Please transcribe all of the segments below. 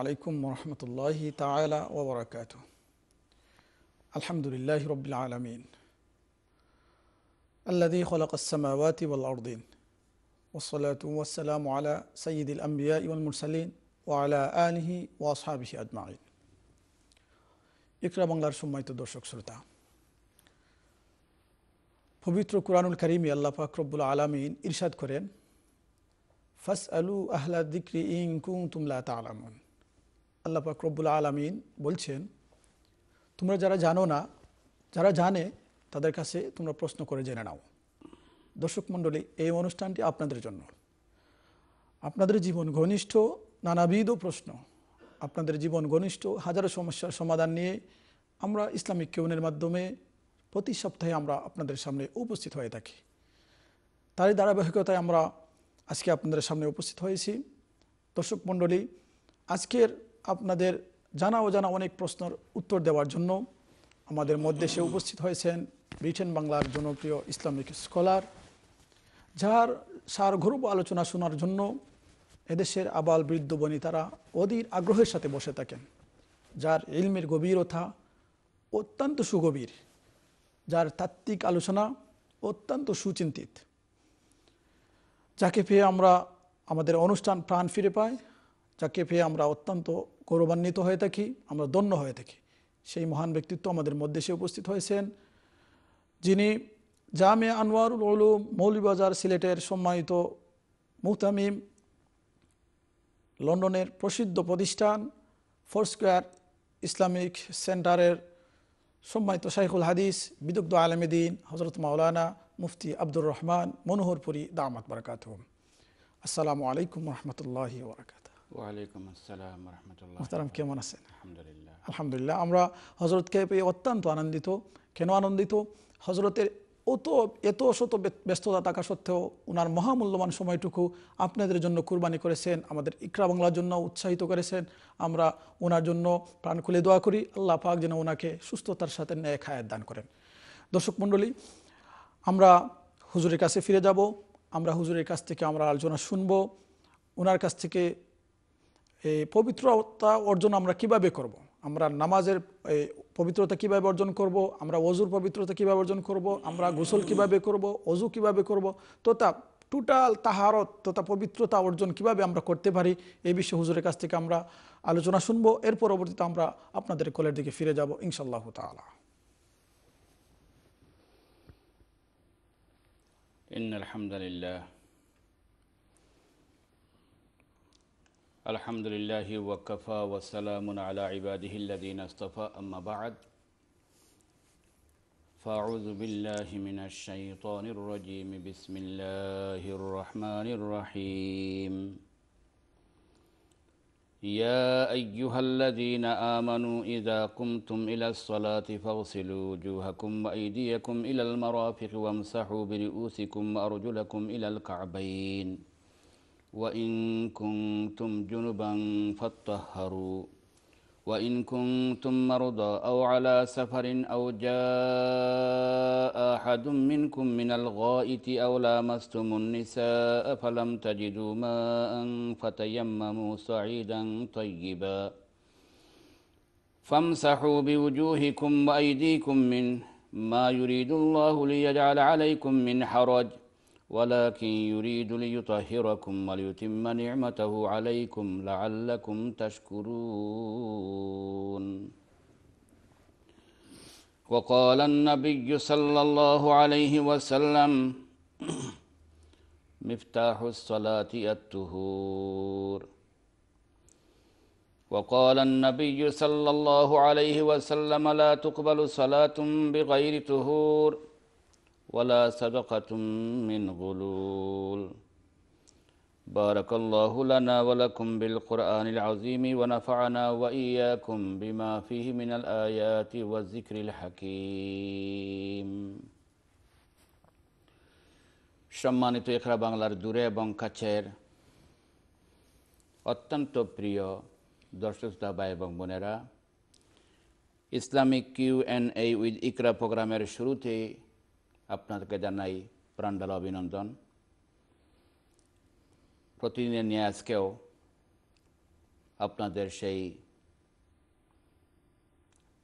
عليكم ورحمة الله تعالى وبركاته الحمد لله رب العالمين الذي خلق السماوات والأرضين والصلاة والسلام على سيد الأنبياء والمرسلين وعلى آله وأصحابه أجمعين ইকরা বাংলার সম্মানিত দর্শক শ্রোতা পবিত্র قرآن الكريم الله فاك رب العالمين إرشاد ফাস فاسألوا أهل الذكر إن كنتم لا تعلمون আল্লাহ পাকরবুল আলমিন বলছেন তোমরা যারা জানো না যারা জানে তাদের কাছে তোমরা প্রশ্ন করে জেনে নাও দর্শক মণ্ডলী এই অনুষ্ঠানটি আপনাদের জন্য আপনাদের জীবন ঘনিষ্ঠ নানাবিধ প্রশ্ন আপনাদের জীবন ঘনিষ্ঠ হাজারো সমস্যার সমাধান নিয়ে আমরা ইসলামিক কেউনের মাধ্যমে প্রতি সপ্তাহে আমরা আপনাদের সামনে উপস্থিত হয়ে থাকি তারই ধারাবাহিকতায় আমরা আজকে আপনাদের সামনে উপস্থিত হয়েছি দর্শক মণ্ডলী আজকের আপনাদের জানা অজানা অনেক প্রশ্নের উত্তর দেওয়ার জন্য আমাদের মধ্যে সে উপস্থিত হয়েছেন ব্রিটেন বাংলার জনপ্রিয় ইসলামিক স্কলার যার সারগরূপ আলোচনা শোনার জন্য এদেশের আবাল বৃদ্ধ তারা অধীর আগ্রহের সাথে বসে থাকেন যার ইলমের গভীরতা অত্যন্ত সুগভীর যার তাত্ত্বিক আলোচনা অত্যন্ত সুচিন্তিত যাকে পেয়ে আমরা আমাদের অনুষ্ঠান প্রাণ ফিরে পাই যাকে পেয়ে আমরা অত্যন্ত গৌরবান্বিত হয়ে থাকি আমরা ধন্য হয়ে থাকি সেই মহান ব্যক্তিত্ব আমাদের মধ্যে সে উপস্থিত হয়েছেন যিনি জামে আনোয়ারুল আলুম মৌলিবাজার সিলেটের সম্মানিত মুহতামিম লন্ডনের প্রসিদ্ধ প্রতিষ্ঠান ফোর স্কোয়ার ইসলামিক সেন্টারের সম্মানিত শাইখুল হাদিস বিদগ্ধ আলমেদিন হজরত মাওলানা মুফতি আব্দুর রহমান মনোহরপুরী দামাত বারকাত আসসালামু আলাইকুম রহমতুল্লাহ বরকাত মোহতারাম কেমন আছেন আলহামদুলিল্লাহ আমরা হজরতকে পেয়ে অত্যন্ত আনন্দিত কেন আনন্দিত হজরতের অত এত শত ব্যস্ততা থাকা সত্ত্বেও ওনার মহামূল্যবান সময়টুকু আপনাদের জন্য কুরবানি করেছেন আমাদের ইকরা বাংলার জন্য উৎসাহিত করেছেন আমরা ওনার জন্য প্রাণ খুলে দোয়া করি আল্লাহ পাক যেন ওনাকে সুস্থতার সাথে ন্যায় খায়াত দান করেন দর্শক মণ্ডলী আমরা হুজুরের কাছে ফিরে যাব আমরা হুজুরের কাছ থেকে আমরা আলোচনা শুনবো ওনার কাছ থেকে এই পবিত্রতা অর্জন আমরা কিভাবে করব। আমরা নামাজের এই পবিত্রতা কীভাবে অর্জন করব। আমরা অজুর পবিত্রতা কিভাবে অর্জন করব। আমরা গোসল কিভাবে করব। অজু কিভাবে করব। তথা টোটাল তাহারত তথা পবিত্রতা অর্জন কিভাবে আমরা করতে পারি এই বিষয়ে হুজুরের কাছ থেকে আমরা আলোচনা শুনবো এর পরবর্তীতে আমরা আপনাদের কলের দিকে ফিরে যাব ইনশাল্লাহ তালা ইন আলহামদুলিল্লাহ الحمد لله وكفى وسلام على عباده الذين اصطفى أما بعد فأعوذ بالله من الشيطان الرجيم بسم الله الرحمن الرحيم يا أيها الذين آمنوا إذا قمتم إلى الصلاة فاغسلوا وجوهكم وأيديكم إلى المرافق وامسحوا برؤوسكم وأرجلكم إلى الكعبين وإن كنتم جنبا فاطهروا وإن كنتم مرضى أو على سفر أو جاء أحد منكم من الغائط أو لامستم النساء فلم تجدوا ماء فتيمموا صعيدا طيبا فامسحوا بوجوهكم وأيديكم من ما يريد الله ليجعل عليكم من حرج ۖ ولكن يريد ليطهركم وليتم نعمته عليكم لعلكم تشكرون وقال النبي صلى الله عليه وسلم مفتاح الصلاة الطهور وقال النبي صلى الله عليه وسلم لا تقبل صلاة بغير طهور ولا صدقة من غلول بارك الله لنا ولكم بالقرآن العظيم ونفعنا وإياكم بما فيه من الآيات والذكر الحكيم সম্মানিত একরা বাংলার দূরে এবং কাছের অত্যন্ত প্রিয় দর্শক ভাই এবং বোনেরা Islamic Q N A with Iqra প্রোগ্রামের শুরুতে আপনাকে জানাই প্রাণবেলা অভিনন্দন প্রতিদিনের নিয়ে আজকেও আপনাদের সেই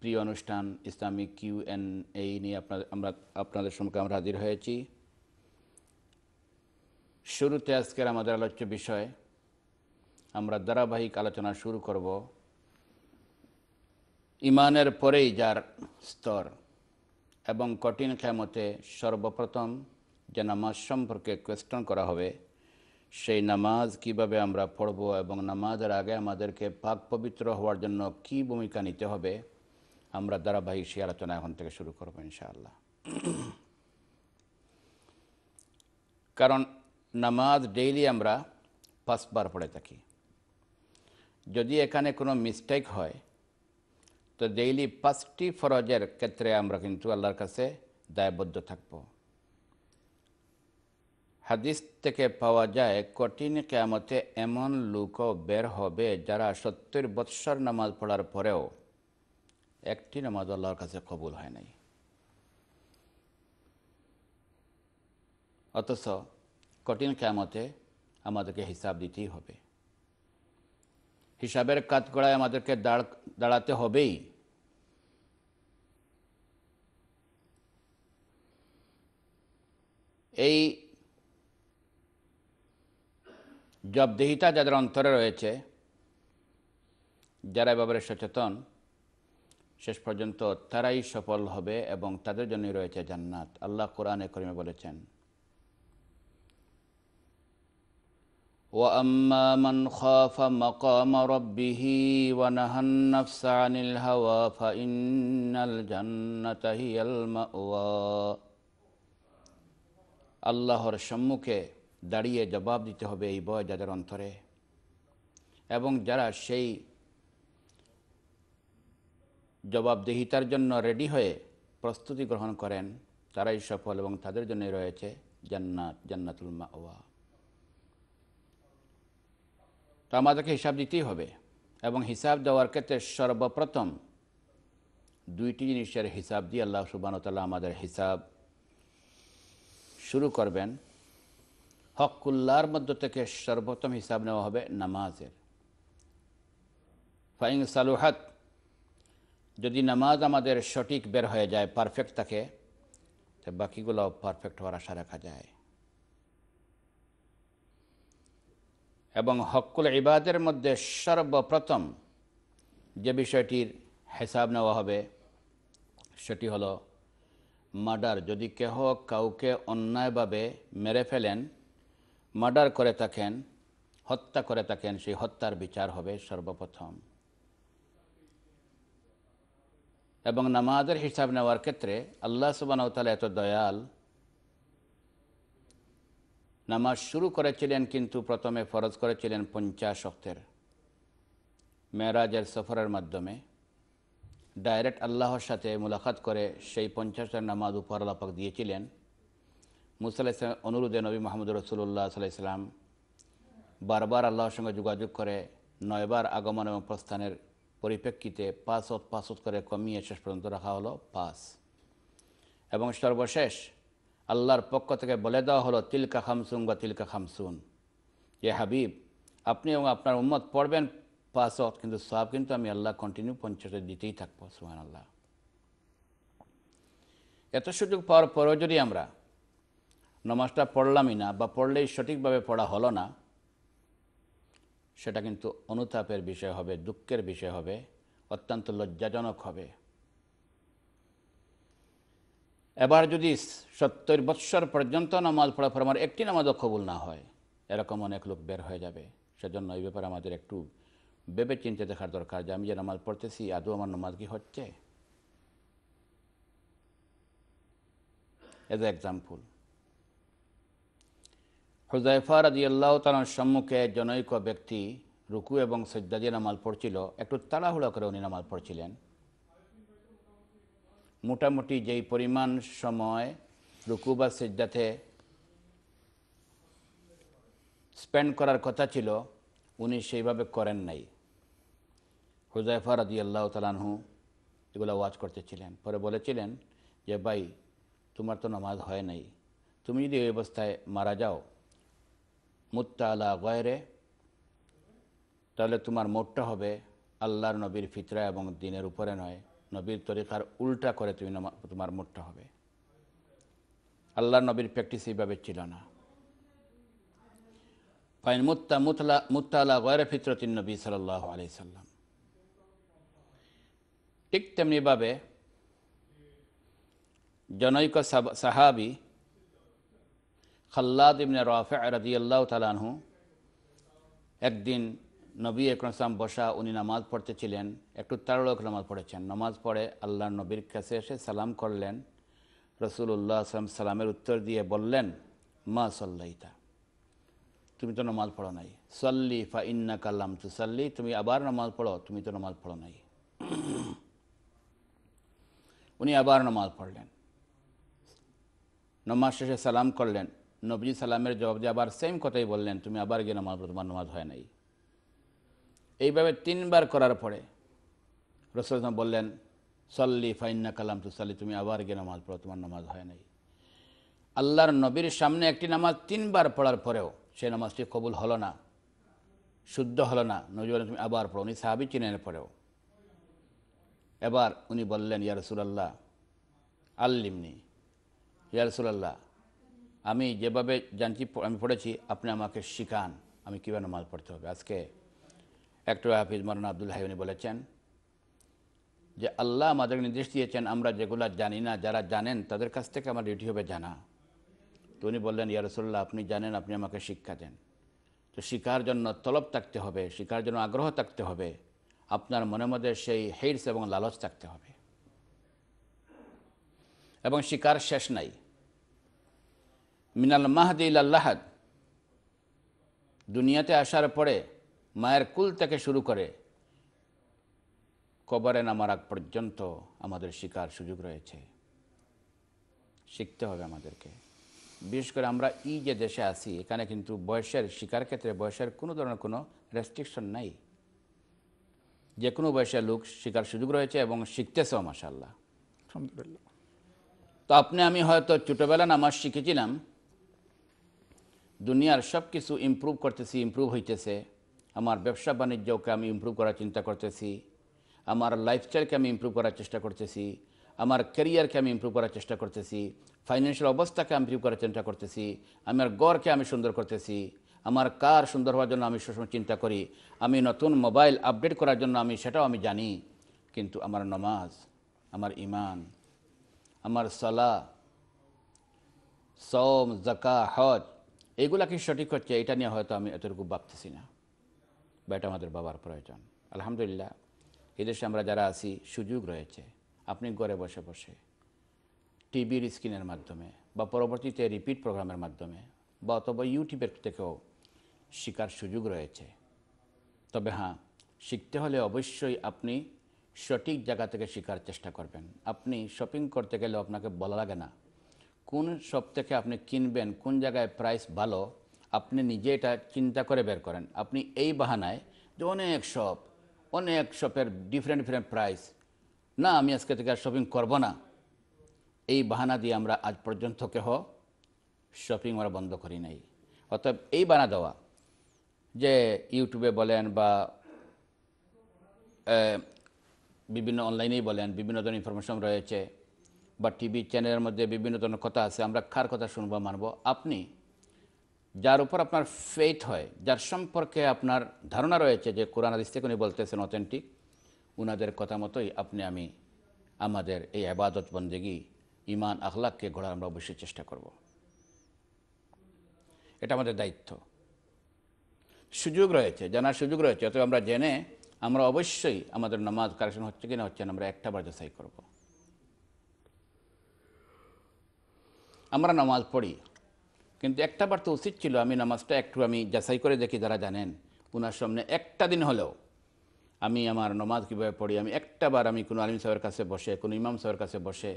প্রিয় অনুষ্ঠান ইসলামিক কিউ এন এই নিয়ে আপনাদের আমরা আপনাদের সম্মুখে আমরা হাজির হয়েছি শুরুতে আজকের আমাদের আলোচ্য বিষয় আমরা ধারাবাহিক আলোচনা শুরু করব ইমানের পরেই যার স্তর এবং কঠিন ক্ষমতে সর্বপ্রথম যে নামাজ সম্পর্কে কোয়েশ্চন করা হবে সেই নামাজ কিভাবে আমরা পড়ব এবং নামাজের আগে আমাদেরকে পাক পবিত্র হওয়ার জন্য কি ভূমিকা নিতে হবে আমরা ধারাবাহিক সেই আলোচনা এখন থেকে শুরু করবো ইনশাআল্লাহ কারণ নামাজ ডেইলি আমরা পাঁচবার পড়ে থাকি যদি এখানে কোনো মিস্টেক হয় তো ডেইলি পাঁচটি ফরজের ক্ষেত্রে আমরা কিন্তু আল্লাহর কাছে দায়বদ্ধ থাকব হাদিস থেকে পাওয়া যায় কঠিন কেয়ামতে এমন লোকও বের হবে যারা সত্তর বৎসর নামাজ পড়ার পরেও একটি নামাজ আল্লাহর কাছে কবুল হয় নাই অথচ কঠিন কেয়ামতে আমাদেরকে হিসাব দিতেই হবে হিসাবের করায় আমাদেরকে দাঁড় দাঁড়াতে হবেই এই জবদেহিতা যাদের অন্তরে রয়েছে যারা এভাবে সচেতন শেষ পর্যন্ত তারাই সফল হবে এবং তাদের জন্যই রয়েছে জান্নাত আল্লাহ কোরআনে করিমে বলেছেন وأما من خاف مقام ربه ونهى النفس عن الهوى فإن الجنة هي المأوى আল্লাহর সম্মুখে দাঁড়িয়ে জবাব দিতে হবে এই বয় যাদের অন্তরে এবং যারা সেই জবাবদেহিতার জন্য রেডি হয়ে প্রস্তুতি গ্রহণ করেন তারাই সফল এবং তাদের জন্যই রয়েছে জান্নাত জান্নাতুল মাওয়া তো আমাদেরকে হিসাব দিতেই হবে এবং হিসাব দেওয়ার ক্ষেত্রে সর্বপ্রথম দুইটি জিনিসের হিসাব দিয়ে আল্লাহ তাল্লাহ আমাদের হিসাব শুরু করবেন হকুল্লার মধ্য থেকে সর্বোত্তম হিসাব নেওয়া হবে নামাজের ফাইং সালুহাত যদি নামাজ আমাদের সঠিক বের হয়ে যায় পারফেক্ট থাকে তো বাকিগুলো পারফেক্ট হওয়ার আশা রাখা যায় এবং হকুল ইবাদের মধ্যে সর্বপ্রথম যে বিষয়টির হিসাব নেওয়া হবে সেটি হলো মার্ডার যদি কেহ কাউকে অন্যায়ভাবে মেরে ফেলেন মার্ডার করে থাকেন হত্যা করে থাকেন সেই হত্যার বিচার হবে সর্বপ্রথম এবং নামাজের হিসাব নেওয়ার ক্ষেত্রে আল্লাহ সুবানাউতালা এত দয়াল নামাজ শুরু করেছিলেন কিন্তু প্রথমে ফরজ করেছিলেন পঞ্চাশ অক্তের মেরাজের সফরের মাধ্যমে ডাইরেক্ট আল্লাহর সাথে মুলাকাত করে সেই পঞ্চাশের নামাজ উপর আল্লাপাক দিয়েছিলেন মুসাল্লাহ ইসলাম নবী মাহমুদ রসুল্লাহ ইসলাম বারবার আল্লাহর সঙ্গে যোগাযোগ করে নয়বার আগমন এবং প্রস্থানের পরিপ্রেক্ষিতে পাঁচ পাঁচত করে কমিয়ে শেষ পর্যন্ত রাখা হলো পাঁচ এবং সর্বশেষ আল্লাহর পক্ষ থেকে বলে দেওয়া হলো তিলকা খামসুন বা তিলকা খামসুন এ হাবিব আপনি এবং আপনার উম্মত পড়বেন পাঁচ কিন্তু সব কিন্তু আমি আল্লাহ কন্টিনিউ পঞ্চাশে দিতেই থাকবো সুহান আল্লাহ এত সুযোগ পাওয়ার পরেও যদি আমরা নমাজটা পড়লামই না বা পড়লেই সঠিকভাবে পড়া হলো না সেটা কিন্তু অনুতাপের বিষয় হবে দুঃখের বিষয় হবে অত্যন্ত লজ্জাজনক হবে এবার যদি সত্তর বৎসর পর্যন্ত নামাজ পড়ার পর আমার একটি নামাজও কবুল না হয় এরকম অনেক লোক বের হয়ে যাবে সেজন্য এই ব্যাপারে আমাদের একটু ভেবে চিনতে দেখার দরকার যে আমি যে নামাজ পড়তেছি আদৌ আমার নামাজ কি হচ্ছে এজ এ এক্সাম্পল হুজাইফা রাজি আল্লাহ তালার সম্মুখে জনৈক ব্যক্তি রুকু এবং সজ্জা দিয়ে নামাল পড়ছিল একটু তাড়াহুড়া করে উনি নামাল পড়ছিলেন মোটামুটি যেই পরিমাণ সময় রুকু বা সেজদাতে স্পেন্ড করার কথা ছিল উনি সেইভাবে করেন নাই হুজাইফা রাজি আল্লাহ তালানহু এগুলো ওয়াজ করতেছিলেন পরে বলেছিলেন যে ভাই তোমার তো নামাজ হয় নাই তুমি যদি ওই অবস্থায় মারা যাও মুত্তা আলা গয়রে তাহলে তোমার মোটটা হবে আল্লাহর নবীর ফিতরা এবং দিনের উপরে নয় নবীর তরিকার উল্টা করে তুমি তোমার মরতে হবে আল্লাহ নবীর প্র্যাকটিস এইভাবে ছিল না ফাইন মুত্তা মুতলা ফিতরতিন নবী আলি সাল্লাম ঠিক তেমনিভাবে জনৈক সাহাবি খাল্লাদ ইবনে রফে আল্লাহ তালানহু একদিন নবী একরম বসা উনি নামাজ পড়তে ছিলেন একটু তাড়াতাড়ি নামাজ পড়েছেন নামাজ পড়ে আল্লাহ নবীর কাছে এসে সালাম করলেন রসুল্লাহ আসলাম সালামের উত্তর দিয়ে বললেন মা সল্লাইতা তুমি তো নামাজ পড়ো নাই সল্লি ফা ইন্না কাল্লাম তু সল্লি তুমি আবার নামাজ পড়ো তুমি তো নামাজ পড়ো নাই উনি আবার নামাজ পড়লেন নামাজ শেষে সালাম করলেন নবী সালামের জবাব দিয়ে আবার সেম কথাই বললেন তুমি আবার গিয়ে নামাজ তোমার নামাজ হয় নাই এইভাবে তিনবার করার পরে রসুল বললেন সল্লি ফাইন্না কালাম তু সাল্লি তুমি আবার গিয়ে নামাজ পড়ো তোমার নামাজ হয় নাই আল্লাহর নবীর সামনে একটি নামাজ তিনবার পড়ার পরেও সেই নামাজটি কবুল হলো না শুদ্ধ হলো না নজর তুমি আবার পড়ো উনি সাহাবি চিনেন পরেও এবার উনি বললেন ইয়া আল্লিমনি ইয়ারসুল্লাহ আমি যেভাবে জানছি আমি পড়েছি আপনি আমাকে শিখান আমি কীভাবে নামাজ পড়তে হবে আজকে একটু হাফিজ মরান আব্দুল হাইনি বলেছেন যে আল্লাহ আমাদের নির্দেশ দিয়েছেন আমরা যেগুলো জানি না যারা জানেন তাদের কাছ থেকে আমার ডিউটি হবে জানা তো উনি বললেন ইয়ারসোল্লাহ আপনি জানেন আপনি আমাকে শিক্ষা দেন তো শিকার জন্য তলব থাকতে হবে শিকার জন্য আগ্রহ থাকতে হবে আপনার মনে মধ্যে সেই হেডস এবং লালচ থাকতে হবে এবং শিকার শেষ নাই মিনাল মাহাদি আল্লাহাদ দুনিয়াতে আসার পরে মায়ের কুল থেকে শুরু করে কবরে নামার আগ পর্যন্ত আমাদের শিকার সুযোগ রয়েছে শিখতে হবে আমাদেরকে বিশেষ করে আমরা এই যে দেশে আছি এখানে কিন্তু বয়সের শিকার ক্ষেত্রে বয়সের কোনো ধরনের কোনো রেস্ট্রিকশন নাই যে কোনো বয়সের লোক শিকার সুযোগ রয়েছে এবং শিখতেছেও মাসাল্লাহ আলহামদুলিল্লাহ তো আপনি আমি হয়তো ছোটোবেলা নামাজ শিখেছিলাম দুনিয়ার সব কিছু ইম্প্রুভ করতেছি ইম্প্রুভ হইতেছে আমার ব্যবসা বাণিজ্যকে আমি ইম্প্রুভ করার চিন্তা করতেছি আমার লাইফস্টাইলকে আমি ইম্প্রুভ করার চেষ্টা করতেছি আমার ক্যারিয়ারকে আমি ইম্প্রুভ করার চেষ্টা করতেছি ফাইন্যান্সিয়াল অবস্থাকে আমি ইম্প্রুভ করার চিন্তা করতেছি আমার গড়কে আমি সুন্দর করতেছি আমার কার সুন্দর হওয়ার জন্য আমি সবসময় চিন্তা করি আমি নতুন মোবাইল আপডেট করার জন্য আমি সেটাও আমি জানি কিন্তু আমার নমাজ আমার ইমান আমার সলা সম জাকা হজ এগুলা কি সঠিক হচ্ছে এটা নিয়ে হয়তো আমি এতটুকু ভাবতেছি না বা এটা আমাদের বাবার প্রয়োজন আলহামদুলিল্লাহ এদেশে আমরা যারা আছি সুযোগ রয়েছে আপনি ঘরে বসে বসে টিভির স্ক্রিনের মাধ্যমে বা পরবর্তীতে রিপিট প্রোগ্রামের মাধ্যমে বা অথবা ইউটিউবের থেকেও শিকার সুযোগ রয়েছে তবে হ্যাঁ শিখতে হলে অবশ্যই আপনি সঠিক জায়গা থেকে শেখার চেষ্টা করবেন আপনি শপিং করতে গেলেও আপনাকে বলা লাগে না কোন শপ থেকে আপনি কিনবেন কোন জায়গায় প্রাইস ভালো আপনি নিজে এটা চিন্তা করে বের করেন আপনি এই বাহানায় যে অনেক শপ অনেক শপের ডিফারেন্ট ডিফারেন্ট প্রাইস না আমি আজকে থেকে আর শপিং করব না এই বাহানা দিয়ে আমরা আজ পর্যন্ত কেহ শপিং আমরা বন্ধ করি নাই অর্থাৎ এই বানা দেওয়া যে ইউটিউবে বলেন বা বিভিন্ন অনলাইনেই বলেন বিভিন্ন ধরনের ইনফরমেশন রয়েছে বা টিভি চ্যানেলের মধ্যে বিভিন্ন ধরনের কথা আছে আমরা কার কথা শুনবো মানব আপনি যার উপর আপনার ফেইথ হয় যার সম্পর্কে আপনার ধারণা রয়েছে যে কোরআন আদিস থেকে উনি বলতেছেন অথেন্টিক উনাদের কথা মতোই আপনি আমি আমাদের এই আবাদত বন্দেগি ইমান আখলাককে ঘোরার আমরা অবশ্যই চেষ্টা করব এটা আমাদের দায়িত্ব সুযোগ রয়েছে জানার সুযোগ রয়েছে অতএব আমরা জেনে আমরা অবশ্যই আমাদের নামাজ কারেকশন হচ্ছে কি না হচ্ছে না আমরা একটা বার যাচাই করব আমরা নামাজ পড়ি কিন্তু একটা বার তো উচিত ছিল আমি নামাজটা একটু আমি যাচাই করে দেখি যারা জানেন ওনার সামনে একটা দিন হলেও আমি আমার নমাজ কীভাবে পড়ি আমি একটা বার আমি কোনো আলিম সাহেবের কাছে বসে কোনো ইমাম সাহেবের কাছে বসে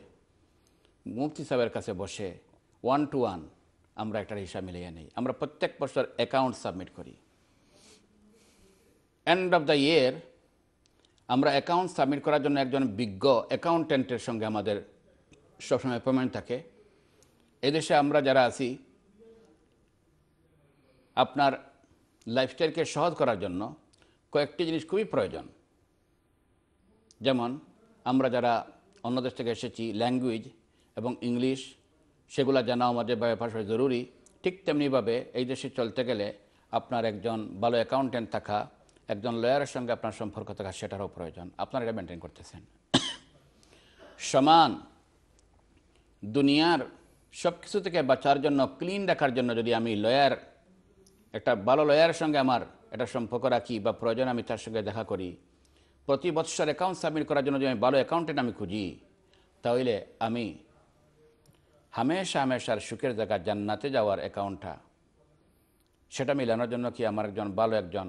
মুফতি সাহেবের কাছে বসে ওয়ান টু ওয়ান আমরা একটা হিসাব মিলিয়ে নিই আমরা প্রত্যেক বছর অ্যাকাউন্ট সাবমিট করি এন্ড অফ দ্য ইয়ার আমরা অ্যাকাউন্ট সাবমিট করার জন্য একজন বিজ্ঞ অ্যাকাউন্টেন্টের সঙ্গে আমাদের সবসময় অ্যাপয়েন্টমেন্ট থাকে এদেশে আমরা যারা আছি আপনার লাইফস্টাইলকে সহজ করার জন্য কয়েকটি জিনিস খুবই প্রয়োজন যেমন আমরা যারা অন্য দেশ থেকে এসেছি ল্যাঙ্গুয়েজ এবং ইংলিশ সেগুলো জানা আমাদের ব্যাপারে জরুরি ঠিক তেমনিভাবে এই দেশে চলতে গেলে আপনার একজন ভালো অ্যাকাউন্ট্যান্ট থাকা একজন লয়ারের সঙ্গে আপনার সম্পর্ক থাকা সেটারও প্রয়োজন আপনারা এটা মেনটেন করতেছেন সমান দুনিয়ার সব কিছু থেকে বাঁচার জন্য ক্লিন রাখার জন্য যদি আমি লয়ার একটা ভালো লয়ার সঙ্গে আমার একটা সম্পর্ক রাখি বা প্রয়োজন আমি তার সঙ্গে দেখা করি প্রতি বৎসর অ্যাকাউন্ট সাবমিট করার জন্য যদি আমি ভালো অ্যাকাউন্টেন্ট আমি খুঁজি তাহলে আমি হামেশা হামেশার সুখের জায়গা জান্নাতে যাওয়ার অ্যাকাউন্টটা সেটা মিলানোর জন্য কি আমার একজন ভালো একজন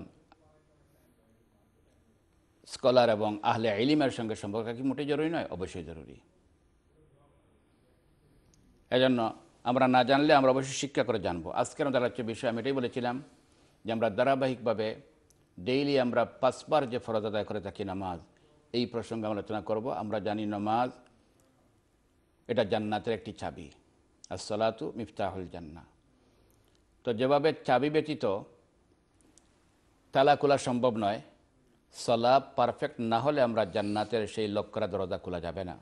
স্কলার এবং আহলে আইলিমের সঙ্গে সম্পর্ক কি মোটেই জরুরি নয় অবশ্যই জরুরি এজন্য আমরা না জানলে আমরা অবশ্যই শিক্ষা করে জানবো আজকে আমাদের আলোচ্য বিষয় আমি এটাই বলেছিলাম যে আমরা ধারাবাহিকভাবে ডেইলি আমরা পাঁচবার যে ফরজ আদায় করে থাকি নামাজ এই প্রসঙ্গে আমরা আলোচনা করব আমরা জানি নামাজ এটা জান্নাতের একটি চাবি আর সলাতু মিফতাহুল জান্না তো যেভাবে চাবি ব্যতীত তালা খোলা সম্ভব নয় সলা পারফেক্ট না হলে আমরা জান্নাতের সেই লক্ষ্যরা দরজা খোলা যাবে না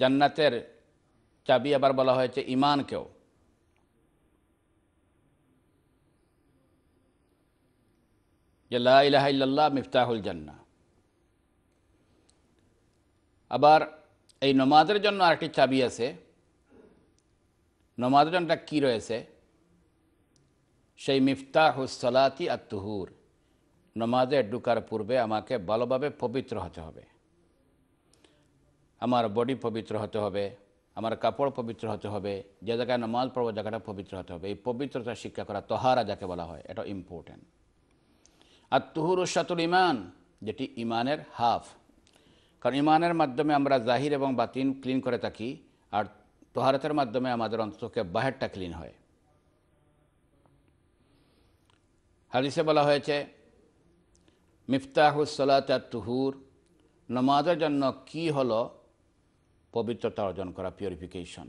জান্নাতের চাবি আবার বলা হয়েছে ইমানকেও যে লাহ মিফতাহুল জান্না আবার এই নমাজের জন্য আরেকটি চাবি আছে নমাজের জন্য কী রয়েছে সেই মিফতাহুসলাতি আত্মহুর নমাজে ঢুকার পূর্বে আমাকে ভালোভাবে পবিত্র হতে হবে আমার বডি পবিত্র হতে হবে আমার কাপড় পবিত্র হতে হবে যে জায়গায় নমাজ পড়বো জায়গাটা পবিত্র হতে হবে এই পবিত্রতা শিক্ষা করা তহারা যাকে বলা হয় এটা ইম্পর্ট্যান্ট আর তুহুর উসাতুল ইমান যেটি ইমানের হাফ কারণ ইমানের মাধ্যমে আমরা জাহির এবং বাতিন ক্লিন করে থাকি আর তহারতের মাধ্যমে আমাদের অন্তকে বাহেরটা ক্লিন হয় হাদিসে বলা হয়েছে মিফতাহুসলাত তুহুর নমাজের জন্য কি হলো পবিত্রতা অর্জন করা পিউরিফিকেশন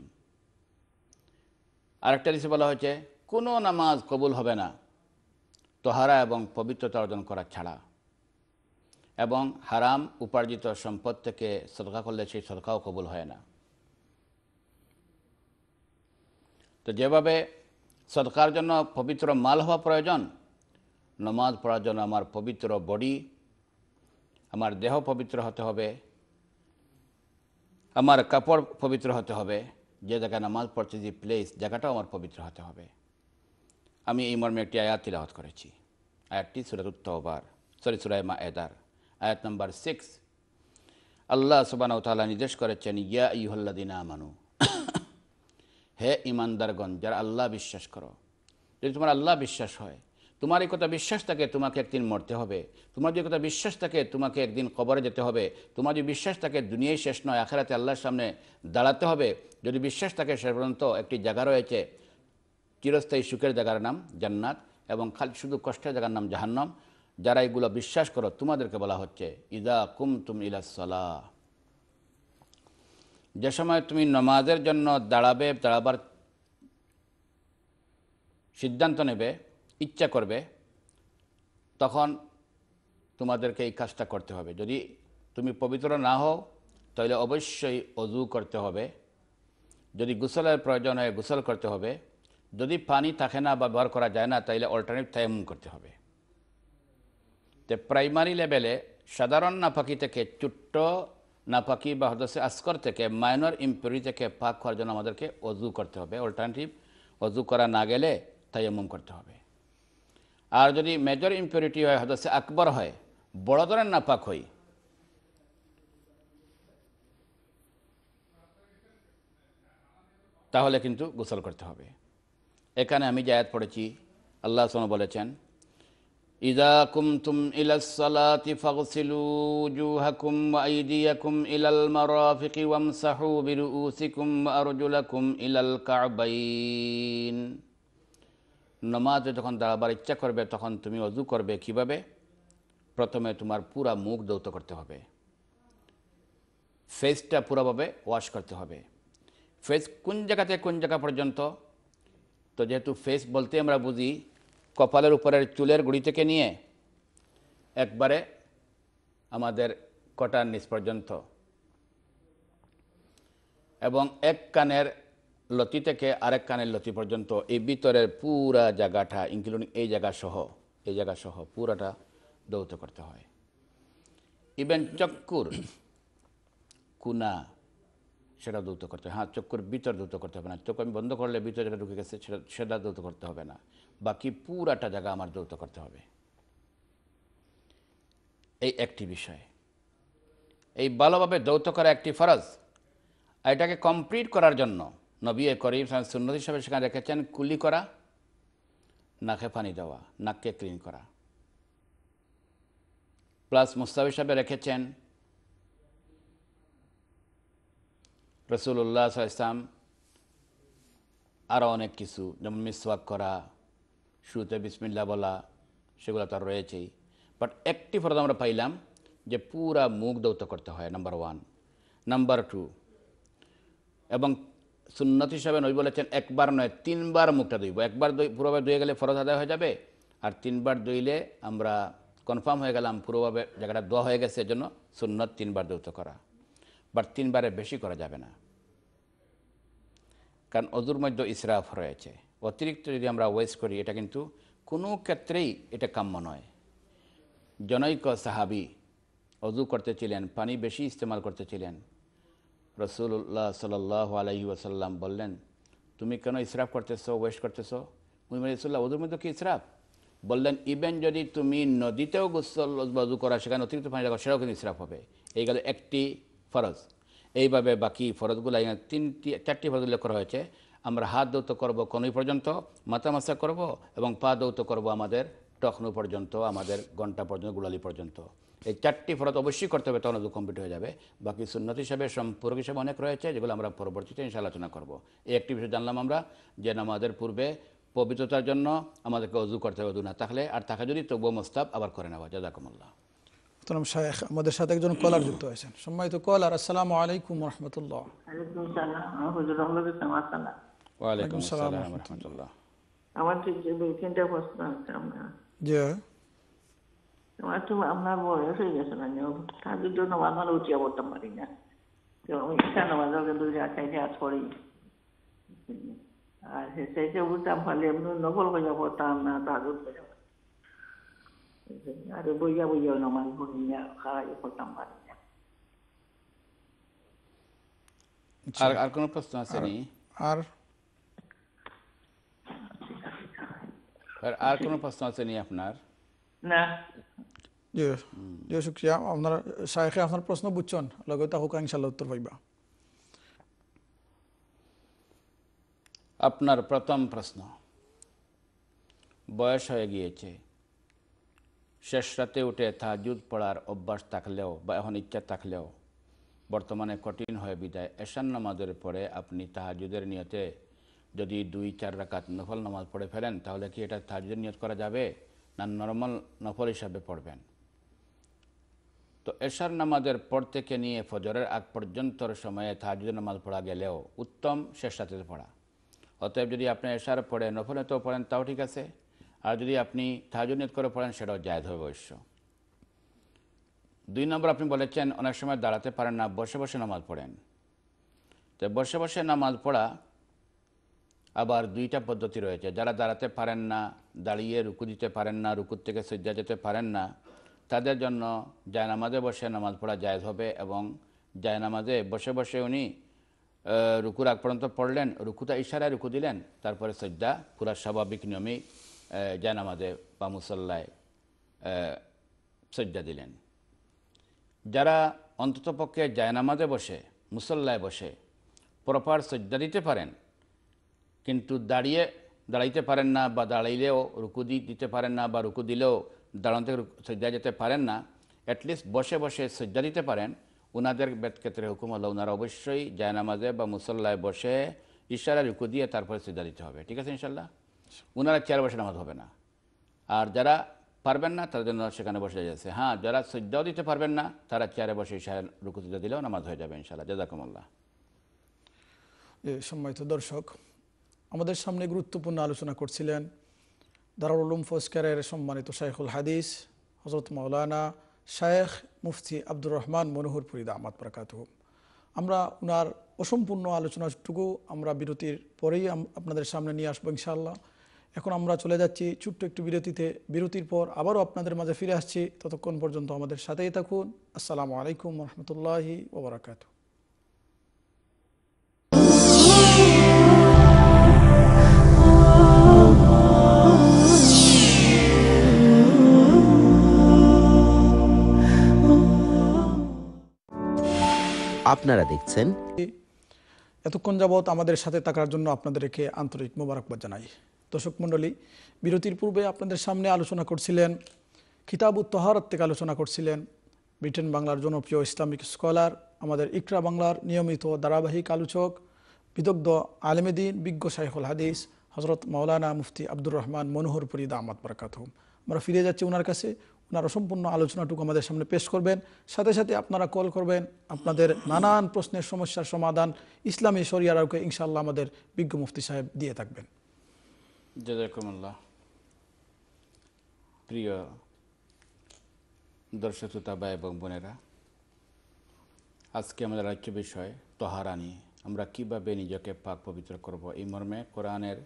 আরেকটা দিশে বলা হয়েছে কোনো নামাজ কবুল হবে না তোহারা এবং পবিত্রতা অর্জন করা ছাড়া এবং হারাম উপার্জিত সম্পদ থেকে সদকা করলে সেই সদকাও কবুল হয় না তো যেভাবে সদকার জন্য পবিত্র মাল হওয়া প্রয়োজন নমাজ পড়ার জন্য আমার পবিত্র বডি আমার দেহ পবিত্র হতে হবে আমার কাপড় পবিত্র হতে হবে যে জায়গায় নামাজ পড়ছে যে প্লেস জায়গাটাও আমার পবিত্র হতে হবে আমি এই মর্মে একটি আয়াত তিলাহত করেছি আয়াতটি সুরাত উত্তর সরি সুরাইমা এদার আয়াত নাম্বার সিক্স আল্লাহ সুবানাউ তালা নির্দেশ করেছেন ইয়া ইহল্লাদিনা মানু হে ইমানদারগণ যারা আল্লাহ বিশ্বাস করো যদি তোমার আল্লাহ বিশ্বাস হয় তোমার এই কথা বিশ্বাস থাকে তোমাকে একদিন মরতে হবে তোমার যে কথা বিশ্বাস থাকে তোমাকে একদিন কবরে যেতে হবে তোমার যে বিশ্বাস থাকে দুনিয়ায় শেষ নয় আখেরাতে আল্লাহর সামনে দাঁড়াতে হবে যদি বিশ্বাস থাকে সে পর্যন্ত একটি জায়গা রয়েছে চিরস্থায়ী সুখের জায়গার নাম জান্নাত এবং খালি শুধু কষ্টের জায়গার নাম জাহান্নাম যারা এগুলো বিশ্বাস করো তোমাদেরকে বলা হচ্ছে ইদা কুম তুম ইলাসলা যে সময় তুমি নমাজের জন্য দাঁড়াবে দাঁড়াবার সিদ্ধান্ত নেবে ইচ্ছা করবে তখন তোমাদেরকে এই কাজটা করতে হবে যদি তুমি পবিত্র না হও তাহলে অবশ্যই অজু করতে হবে যদি গোসলের প্রয়োজন হয় গোসল করতে হবে যদি পানি থাকে না বা ব্যবহার করা যায় না তাহলে অল্টারনেট তাইমুম করতে হবে তো প্রাইমারি লেভেলে সাধারণ নাফাকি থেকে চুট্ট নাফাকি বা হদসে আস্কর থেকে মাইনর ইম্পিউরি থেকে পাক খাওয়ার জন্য আমাদেরকে অজু করতে হবে অল্টারনেটিভ অজু করা না গেলে তাইমুম করতে হবে আর যদি মেজর ইম্পিউরিটি হয় হয়তো সে আকবর হয় বড় ধরনের নাপাক হয় তাহলে কিন্তু গোসল করতে হবে এখানে আমি জায়াত পড়েছি আল্লাহ সোনা বলেছেন ইদা কুম তুম ইলাসলাতি ফাগসিলু জুহাকুম আইদিয়াকুম ইলাল মারাফিকি ওয়ামসাহু বিরুউসিকুম আরজুলাকুম ইলাল কাবাইন নমাজে যখন দাঁড়াবার ইচ্ছা করবে তখন তুমি অজু করবে কিভাবে প্রথমে তোমার পুরা মুখ দৌত করতে হবে ফেসটা পুরোভাবে ওয়াশ করতে হবে ফেস কোন জায়গাতে কোন জায়গা পর্যন্ত তো যেহেতু ফেস বলতে আমরা বুঝি কপালের উপরের চুলের গুড়ি থেকে নিয়ে একবারে আমাদের কটার নিচ পর্যন্ত এবং এক কানের লতি থেকে আরেক কানের লতি পর্যন্ত এই ভিতরের পুরা জায়গাটা ইনক্লুডিং এই জায়গা সহ এই জায়গা সহ পুরাটা দৌত করতে হয় ইভেন চক্কুর কুনা সেটা দৌত করতে হবে হ্যাঁ চক্কুর ভিতর দৌত করতে হবে না চক্কু আমি বন্ধ করলে ভিতর যেটা ঢুকে গেছে সেটা সেটা দৌত করতে হবে না বাকি পুরাটা জায়গা আমার দৌত করতে হবে এই একটি বিষয় এই ভালোভাবে দৌত করা একটি ফরজ এটাকে কমপ্লিট করার জন্য নবী করিম সুন্নত হিসাবে সেখানে রেখেছেন কুলি করা নাকে পানি দেওয়া নাককে ক্লিন করা প্লাস মুস্তাব হিসাবে রেখেছেন রসুল্লাহ ইসলাম আরও অনেক কিছু যেমন মিসওয়াক করা শুরুতে বিসমিল্লা বলা সেগুলো তার রয়েছেই বাট একটি ফরজ আমরা পাইলাম যে পুরা মুখ দৌত করতে হয় নাম্বার ওয়ান নাম্বার টু এবং সুন্নত হিসাবে নবী বলেছেন একবার নয় তিনবার মুখটা ধুইব একবার পুরোভাবে ধুয়ে গেলে ফরজ আদায় হয়ে যাবে আর তিনবার ধুইলে আমরা কনফার্ম হয়ে গেলাম পুরোভাবে জায়গাটা দোয়া হয়ে গেছে জন্য সুন্নত তিনবার দৌত করা বাট তিনবারে বেশি করা যাবে না কারণ অজুর মধ্যে ইসরাফ রয়েছে অতিরিক্ত যদি আমরা ওয়েস্ট করি এটা কিন্তু কোনো ক্ষেত্রেই এটা কাম্য নয় জনৈক সাহাবি অজু করতেছিলেন পানি বেশি ইস্তেমাল করতেছিলেন রসুল্লাহ সাল্লাহ আলহি ওসাল্লাম বললেন তুমি কেন ইসরাফ করতেছো ওয়েস্ট করতেছো মুহিমা রসুল্লাহ ওদের মধ্যে কি ইসরাফ বললেন ইভেন যদি তুমি নদীতেও গোসল বাজু করা সেখানে অতিরিক্ত পানি রাখো সেটাও কিন্তু ইসরাফ হবে এই গেল একটি ফরজ এইভাবে বাকি ফরজগুলো এখানে তিনটি চারটি ফরজ উল্লেখ করা হয়েছে আমরা হাত দৌত করব কনুই পর্যন্ত মাথা মাসা করবো এবং পা দৌত করবো আমাদের টখনু পর্যন্ত আমাদের ঘন্টা পর্যন্ত গুলালি পর্যন্ত এই চারটি ফরত অবশ্যই করতে হবে তখন কমপ্লিট হয়ে যাবে বাকি সুন্নত হিসাবে সম্পর্ক হিসাবে অনেক রয়েছে যেগুলো আমরা পরবর্তীতে ইনশা আলোচনা করব এই একটি বিষয় জানলাম আমরা যে নামাজের পূর্বে পবিত্রতার জন্য আমাদেরকে অজু করতে হবে না থাকলে আর থাকে যদি তবুও মোস্তাব আবার করে নেওয়া জাজাকুমুল্লাহ তোলাম শাহেখ আমাদের সাথে তিনটা প্রশ্ন আছে আপনার তো আপনার বয়স হয়ে গেছে না মানে কাজের জন্য বাঙালি উঠিয়া পড়তাম পারি না তো আমি কেন বাজার কিন্তু চাইতে আজ করি আর চাইতে এমনি নকল হয়ে পড়তাম না তাজুদ হয়ে আর বইয়া বইয়া নমাজ পড়ি না পারি আচ্ছা। আর আর কোনো প্রশ্ন আছে নি আর আর কোনো প্রশ্ন আছে নি আপনার জি শুক্রিয়া আপনার আপনার প্রশ্ন বুঝছেন ইনশাল্লাহ উত্তর পাইবা আপনার প্রথম প্রশ্ন বয়স হয়ে গিয়েছে শেষ রাতে উঠে তাহাজুদ পড়ার অভ্যাস থাকলেও বা এখন ইচ্ছা থাকলেও বর্তমানে কঠিন হয়ে বিদায় এশান নামাজের পরে আপনি তাহাজুদের নিয়তে যদি দুই চার রাকাত নফল নামাজ পড়ে ফেলেন তাহলে কি এটা তাহাজুদের নিয়ত করা যাবে না নর্মাল নফল হিসাবে পড়বেন তো এশার নামাজের পর থেকে নিয়ে ফজরের আগ পর্যন্তর সময়ে তাহাজুদ নামাজ পড়া গেলেও উত্তম শেষ পড়া অতএব যদি আপনি এশার পড়ে নফল হতেও পড়েন তাও ঠিক আছে আর যদি আপনি তাহাজুদ নিয়ত করে পড়েন সেটাও জায়দ হবে অবশ্য দুই নম্বর আপনি বলেছেন অনেক সময় দাঁড়াতে পারেন না বসে বসে নামাজ পড়েন তো বসে বসে নামাজ পড়া আবার দুইটা পদ্ধতি রয়েছে যারা দাঁড়াতে পারেন না দাঁড়িয়ে রুকু দিতে পারেন না রুকুর থেকে সজ্জা যেতে পারেন না তাদের জন্য জায়নামাজে বসে নামাজ পড়া জায়জ হবে এবং জায়নামাজে বসে বসে উনি রুকুর আগ পর্যন্ত পড়লেন রুকুতা ইশারায় রুকু দিলেন তারপরে সজ্জা পুরা স্বাভাবিক নিয়মেই জায়নামাজে বা মুসল্লায় সজ্জা দিলেন যারা অন্ততপক্ষে জায়নামাজে বসে মুসল্লায় বসে প্রপার সজ্জা দিতে পারেন কিন্তু দাঁড়িয়ে দাঁড়াইতে পারেন না বা দাঁড়াইলেও রুকু দিতে পারেন না বা রুকু দিলেও দাঁড়ান থেকে সজ্জা যেতে পারেন না অ্যাটলিস্ট বসে বসে সজ্জা দিতে পারেন ওনাদের ক্ষেত্রে হুকুম হলো ওনারা অবশ্যই জায়নামাজে বা মুসল্লায় বসে ইশারা রুকু দিয়ে তারপরে সজ্জা দিতে হবে ঠিক আছে ইনশাল্লাহ ওনারা চেয়ার বসে নামাজ হবে না আর যারা পারবেন না তাদের জন্য সেখানে বসে যাচ্ছে হ্যাঁ যারা সজ্জাও দিতে পারবেন না তারা চেয়ারে বসে ইশারা রুকু সজ্জা দিলেও নামাজ হয়ে যাবে ইনশাল্লাহ জাজাকুমল্লাহ সম্মানিত দর্শক আমাদের সামনে গুরুত্বপূর্ণ আলোচনা করছিলেন দারুল উলুম ফজকারের সম্মানিত শাইখুল হাদিস হজরত মৌলানা শায়েখ মুফতি আব্দুর রহমান মনোহর মনোহরপুরি দামাত প্রকাত আমরা ওনার অসম্পূর্ণ আলোচনাটুকু আমরা বিরতির পরেই আপনাদের সামনে নিয়ে আসবো ইনশাআল্লাহ এখন আমরা চলে যাচ্ছি ছোট্ট একটু বিরতিতে বিরতির পর আবারও আপনাদের মাঝে ফিরে আসছি ততক্ষণ পর্যন্ত আমাদের সাথেই থাকুন আসসালামু আলাইকুম রহমতুল্লাহি ওবরাকাতু আপনারা দেখছেন এতক্ষণ যাবৎ আমাদের সাথে থাকার জন্য আপনাদেরকে আন্তরিক মোবারকবাদ জানাই দর্শক মন্ডলী বিরতির পূর্বে আপনাদের সামনে আলোচনা করছিলেন খিতাব উত্তহারত থেকে আলোচনা করছিলেন ব্রিটেন বাংলার জনপ্রিয় ইসলামিক স্কলার আমাদের ইকরা বাংলার নিয়মিত ধারাবাহিক আলোচক বিদগ্ধ আলমেদিন বিজ্ঞ শাইফুল হাদিস হজরত মাওলানা মুফতি আব্দুর রহমান মনোহরপুরি দামাত বরকাত আমরা ফিরে যাচ্ছি ওনার কাছে আপনারা সম্পূর্ণ আলোচনাটুকু আমাদের সামনে পেশ করবেন সাথে সাথে আপনারা কল করবেন আপনাদের নানান প্রশ্নের সমস্যার সমাধান ইসলামী শরিয়ার ইনশাল্লাহ আমাদের বিজ্ঞ মুফতি সাহেব দিয়ে থাকবেন জাজাকুমুল্লাহ প্রিয় দর্শক শ্রোতা বা এবং বোনেরা আজকে আমাদের আলোচ্য বিষয় তহারা নিয়ে আমরা কিভাবে নিজেকে পাক পবিত্র করব এই মর্মে কোরআনের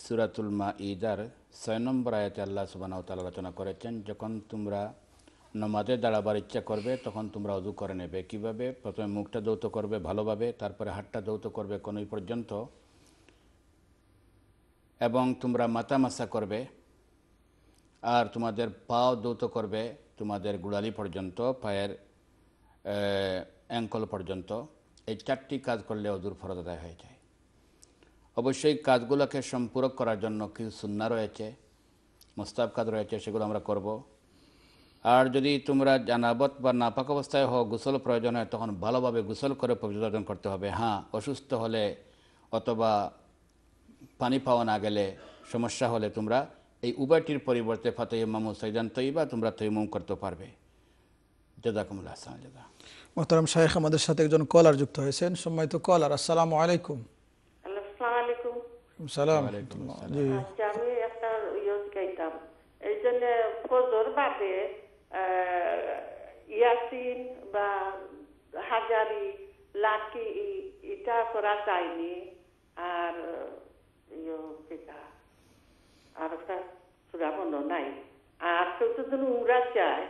সুরাতুল মা ইদার ছয় নম্বর আয়াতে আল্লাহ সুবানাওতাল আলোচনা করেছেন যখন তোমরা নমাজে দাঁড়াবার ইচ্ছা করবে তখন তোমরা অজু করে নেবে কীভাবে প্রথমে মুখটা দৌত করবে ভালোভাবে তারপরে হাটটা দৌত করবে কোনো পর্যন্ত এবং তোমরা মাথা মাসা করবে আর তোমাদের পাও দৌত করবে তোমাদের গুড়ালি পর্যন্ত পায়ের অ্যাঙ্কল পর্যন্ত এই চারটি কাজ করলে অজুর ফরজ আদায় হয়ে যায় অবশ্যই কাজগুলোকে সম্পূরক করার জন্য কিছু সুন্না রয়েছে মোস্তাব কাজ রয়েছে সেগুলো আমরা করব। আর যদি তোমরা জানাবত বা নাপাক অবস্থায় হোক গোসল প্রয়োজন হয় তখন ভালোভাবে গোসল করে পবিত্র অর্জন করতে হবে হ্যাঁ অসুস্থ হলে অথবা পানি পাওয়া না গেলে সমস্যা হলে তোমরা এই উবাটির পরিবর্তে ফাতে মামু সৈদান তৈবা তোমরা তৈমুম করতে পারবে জেদাকুমুল্লাহ আসসালাম জাদা মোহতারাম শাহেখ আমাদের সাথে একজন কলার যুক্ত হয়েছেন সময় তো কলার আসসালামু আলাইকুম সালাম আচ্ছা, আমি একটা ইউজ ইয়ে গাইতাম এই জন্য ফজর বাদে ইয়াসিন বা হাজারি লাকি এটা করা যায়নি আর ইয়ো কেটা আর একটা সুরা বন্ধ নাই আর কেউ যদি উমরা যায়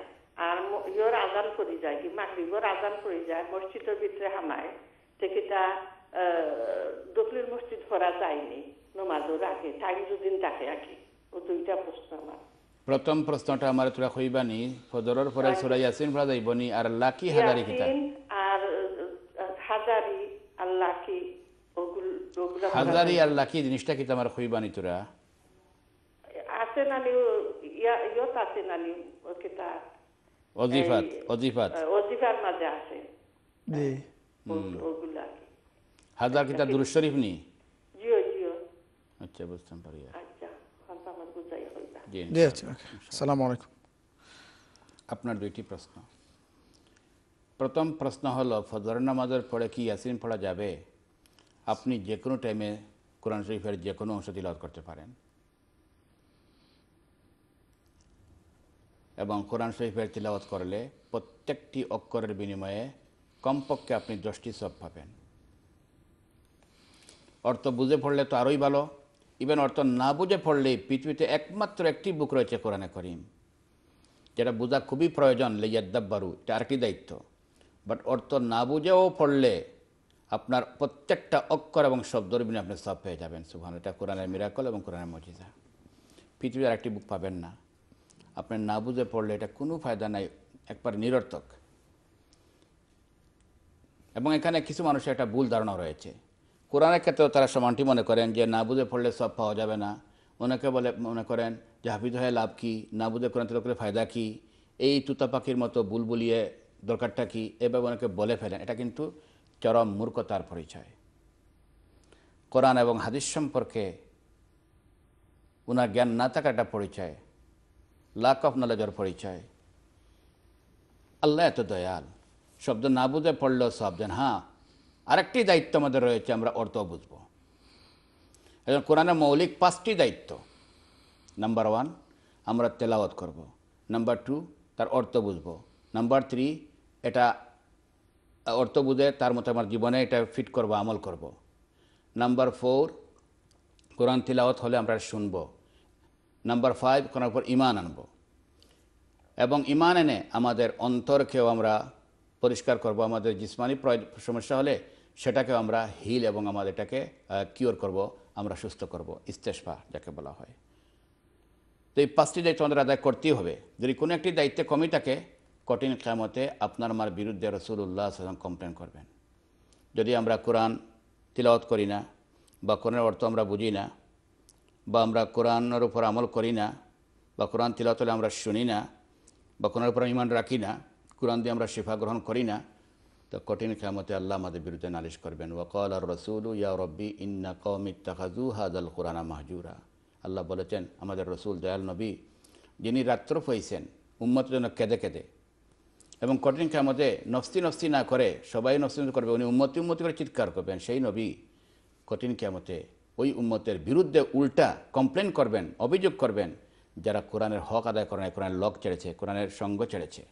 আর ইয়র আজান করে যায় কি মাগরিবর আজান করে যায় মসজিদের ভিতরে হামায় সেটা দখলির মসজিদ করা যায়নি প্রথম প্রশ্নটা আমার তোরা কইবানি ফজরের পরে সুরা ইয়াসিন পড়া যাইবনি আর লাকি হাজারি কিতা আর হাজারি আর লাকি ওগুলো হাজারি আর লাকি জিনিসটা কি তোমার কইবানি তোরা আছে নানি ইয়া ইয়ত আছে নানি কিতা অজিফাত অজিফাত অজিফার মাঝে আছে জি ওগুলা হাজার কিতা দুরুদ শরীফ নি আচ্ছা বুঝতাম আচ্ছা, পারি আপনার দুইটি প্রশ্ন প্রথম প্রশ্ন হল ফজর নামাজের পরে কি ইয়াসিন পড়া যাবে আপনি যে কোনো টাইমে কোরআন শরীফের যে কোনো অংশ তিলাওয়াত করতে পারেন এবং কোরআন শরীফের তিলাওয়াত করলে প্রত্যেকটি অক্ষরের বিনিময়ে কমপক্ষে আপনি দশটি সব পাবেন অর্থ বুঝে পড়লে তো আরোই ভালো ইভেন অর্থ না বুঝে পড়লে পৃথিবীতে একমাত্র একটি বুক রয়েছে কোরআনে করিম যেটা বোঝা খুবই প্রয়োজন দাব্বারু এটা আর কি দায়িত্ব বাট অর্থ না বুঝেও পড়লে আপনার প্রত্যেকটা অক্ষর এবং শব্দর বিনিয়ে আপনি সব পেয়ে যাবেন সুভান এটা কোরআনের মিরাকল এবং কোরআনের মজিদা পৃথিবীর আরেকটি বুক পাবেন না আপনি না বুঝে পড়লে এটা কোনো ফায়দা নাই একবার নিরর্থক এবং এখানে কিছু মানুষের একটা ভুল ধারণা রয়েছে কোরআনের ক্ষেত্রেও তারা সমানটি মনে করেন যে না বুঝে পড়লে সব পাওয়া যাবে না অনেকে বলে মনে করেন যে হাফিজ হয়ে লাভ কী না বুঝে কোরআন তেল করে ফায়দা কী এই তুতা পাখির মতো বুলবুলিয়ে দরকারটা কী এভাবে অনেকে বলে ফেলেন এটা কিন্তু চরম মূর্খতার পরিচয় কোরআন এবং হাদিস সম্পর্কে ওনার জ্ঞান না থাকা একটা পরিচয় লাক অফ নলেজের পরিচয় আল্লাহ এত দয়াল শব্দ না বুঝে পড়লেও সব দেন হ্যাঁ আরেকটি দায়িত্ব আমাদের রয়েছে আমরা অর্থ বুঝব এখন কোরআনের মৌলিক পাঁচটি দায়িত্ব নাম্বার ওয়ান আমরা তেলাওয়াত করব। নাম্বার টু তার অর্থ বুঝব নাম্বার থ্রি এটা অর্থ বুঝে তার মতো আমার জীবনে এটা ফিট করব আমল করব। নাম্বার ফোর কোরআন তিলাওয়াত হলে আমরা শুনব নাম্বার ফাইভ কোরআন উপর ইমান আনব এবং ইমান এনে আমাদের অন্তরকেও আমরা পরিষ্কার করব আমাদের জিসমানি সমস্যা হলে সেটাকে আমরা হিল এবং আমাদের এটাকে কিওর করব আমরা সুস্থ করব ইস্তেশফা যাকে বলা হয় তো এই পাঁচটি দায়িত্ব আমাদের আদায় করতেই হবে যদি কোনো একটি দায়িত্বে কমই থাকে কঠিন ক্ষমতে আপনার আমার বিরুদ্ধে রসুল্লাহ সাল্লাম কমপ্লেন করবেন যদি আমরা কোরআন তিলাওয়াত করি না বা কোরআনের অর্থ আমরা বুঝি না বা আমরা কোরআনের উপর আমল করি না বা কোরআন তিলাওয়াত হলে আমরা শুনি না বা কোরআনের উপর ইমান রাখি না কোরআন দিয়ে আমরা শিফা গ্রহণ করি না তো কঠিন খেয়ামতে আল্লাহ আমাদের বিরুদ্ধে নালিশ করবেন ওয়াকল আর রসুল ইয়া রব্বি ইন্না কৌমিক তাহাজু হাজাল কোরআনা মাহজুরা আল্লাহ বলেছেন আমাদের রসুল দয়াল নবী যিনি রাত্র পাইছেন উম্মত যেন কেঁদে কেঁদে এবং কঠিন খেয়ামতে নস্তি নস্তি না করে সবাই নস্তি করবে উনি উম্মতি উন্মতি করে চিৎকার করবেন সেই নবী কঠিন খেয়ামতে ওই উম্মতের বিরুদ্ধে উল্টা কমপ্লেন করবেন অভিযোগ করবেন যারা কোরআনের হক আদায় করে নাই কোরআনের লক ছেড়েছে কোরআনের সঙ্গ ছেড়েছে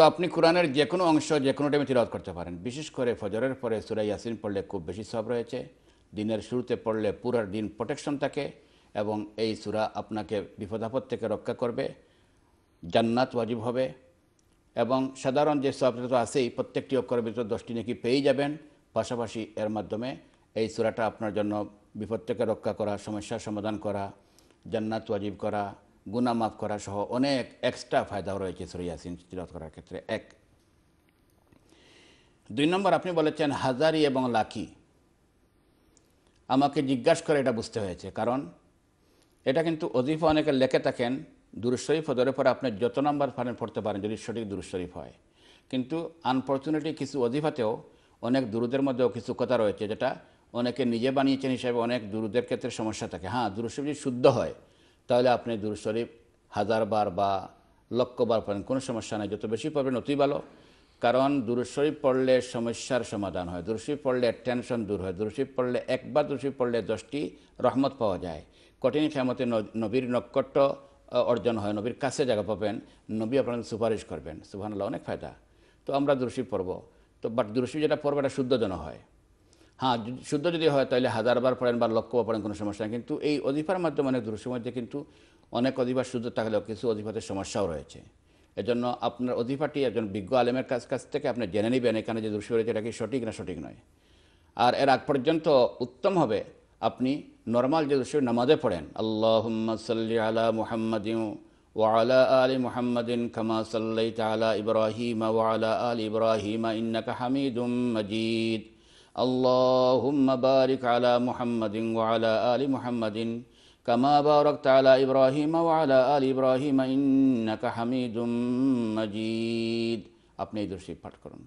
তো আপনি কোরআনের যে কোনো অংশ যে কোনো টাইমে তিলাওয়াত করতে পারেন বিশেষ করে ফজরের পরে সূরা ইয়াসিন পড়লে খুব বেশি সব রয়েছে দিনের শুরুতে পড়লে পুরো দিন প্রোটেকশন থাকে এবং এই সুরা আপনাকে বিপদাপদ থেকে রক্ষা করবে জান্নাত ওয়াজিব হবে এবং সাধারণ যে সব তো আসেই প্রত্যেকটি অক্ষরের ভিতরে দশটি নাকি পেয়েই যাবেন পাশাপাশি এর মাধ্যমে এই সুরাটা আপনার জন্য বিপদ থেকে রক্ষা করা সমস্যার সমাধান করা জান্নাত ওয়াজিব করা গুণা মাফ করা সহ অনেক এক্সট্রা ফায়দাও রয়েছে সুরিয়াসিন তিলত করার ক্ষেত্রে এক দুই নম্বর আপনি বলেছেন হাজারি এবং লাকি আমাকে জিজ্ঞাসা করে এটা বুঝতে হয়েছে কারণ এটা কিন্তু অজিফা অনেকে লেখে থাকেন দুরুশরীফ ধরে পরে আপনি যত নম্বর ফারেন পড়তে পারেন যদি সঠিক দুরুশরীফ হয় কিন্তু আনফর্চুনেটলি কিছু অজিফাতেও অনেক দুরুদের মধ্যেও কিছু কথা রয়েছে যেটা অনেকে নিজে বানিয়েছেন হিসাবে অনেক দুরুদের ক্ষেত্রে সমস্যা থাকে হ্যাঁ দুরুশরীফ যদি শুদ্ধ হয় তাহলে আপনি দূর শরীফ হাজারবার বা লক্ষবার পড়েন কোনো সমস্যা নাই যত বেশি পড়বেন অতি ভালো কারণ দুরুশরীফ পড়লে সমস্যার সমাধান হয় দুরুশরীফ পড়লে টেনশন দূর হয় দুরুশরীফ পড়লে একবার দুরুশরীফ পড়লে দশটি রহমত পাওয়া যায় কঠিন ক্ষমতে নবীর নক্ষত্র অর্জন হয় নবীর কাছে জায়গা পাবেন নবী আপনাদের সুপারিশ করবেন সুভান অনেক ফায়দা তো আমরা দুরুশরীফ পড়ব তো বাট দুরুশরীফ যেটা পড়বো এটা শুদ্ধজন হয় হ্যাঁ শুদ্ধ যদি হয় তাহলে হাজারবার পড়েন বা লক্ষবার পড়েন কোনো সমস্যা নেই কিন্তু এই অধিফার মাধ্যমে অনেক মানে মধ্যে কিন্তু অনেক অজিফার শুদ্ধ থাকলেও কিছু অধিপাতের সমস্যাও রয়েছে এজন্য আপনার অজিফাটি একজন বিজ্ঞ আলেমের কাছ কাছ থেকে আপনি জেনে নেবেন এখানে যে দুরসি রয়েছে এটা কি সঠিক না সঠিক নয় আর এর আগ পর্যন্ত উত্তম হবে আপনি নর্মাল যে দুরসি নামাজে পড়েন আল্লাহ সাল্লি আলা মুহাম্মদ وعلى آل محمد كما صليت على إبراهيم ওয়ালা آل إبراهيم إنك حميد মজিদ اللهم بارك على محمد وعلى آل محمد كما باركت على إبراهيم وعلى آل إبراهيم إنك حميد مجيد আপনি এই দর্শী পাঠ করুন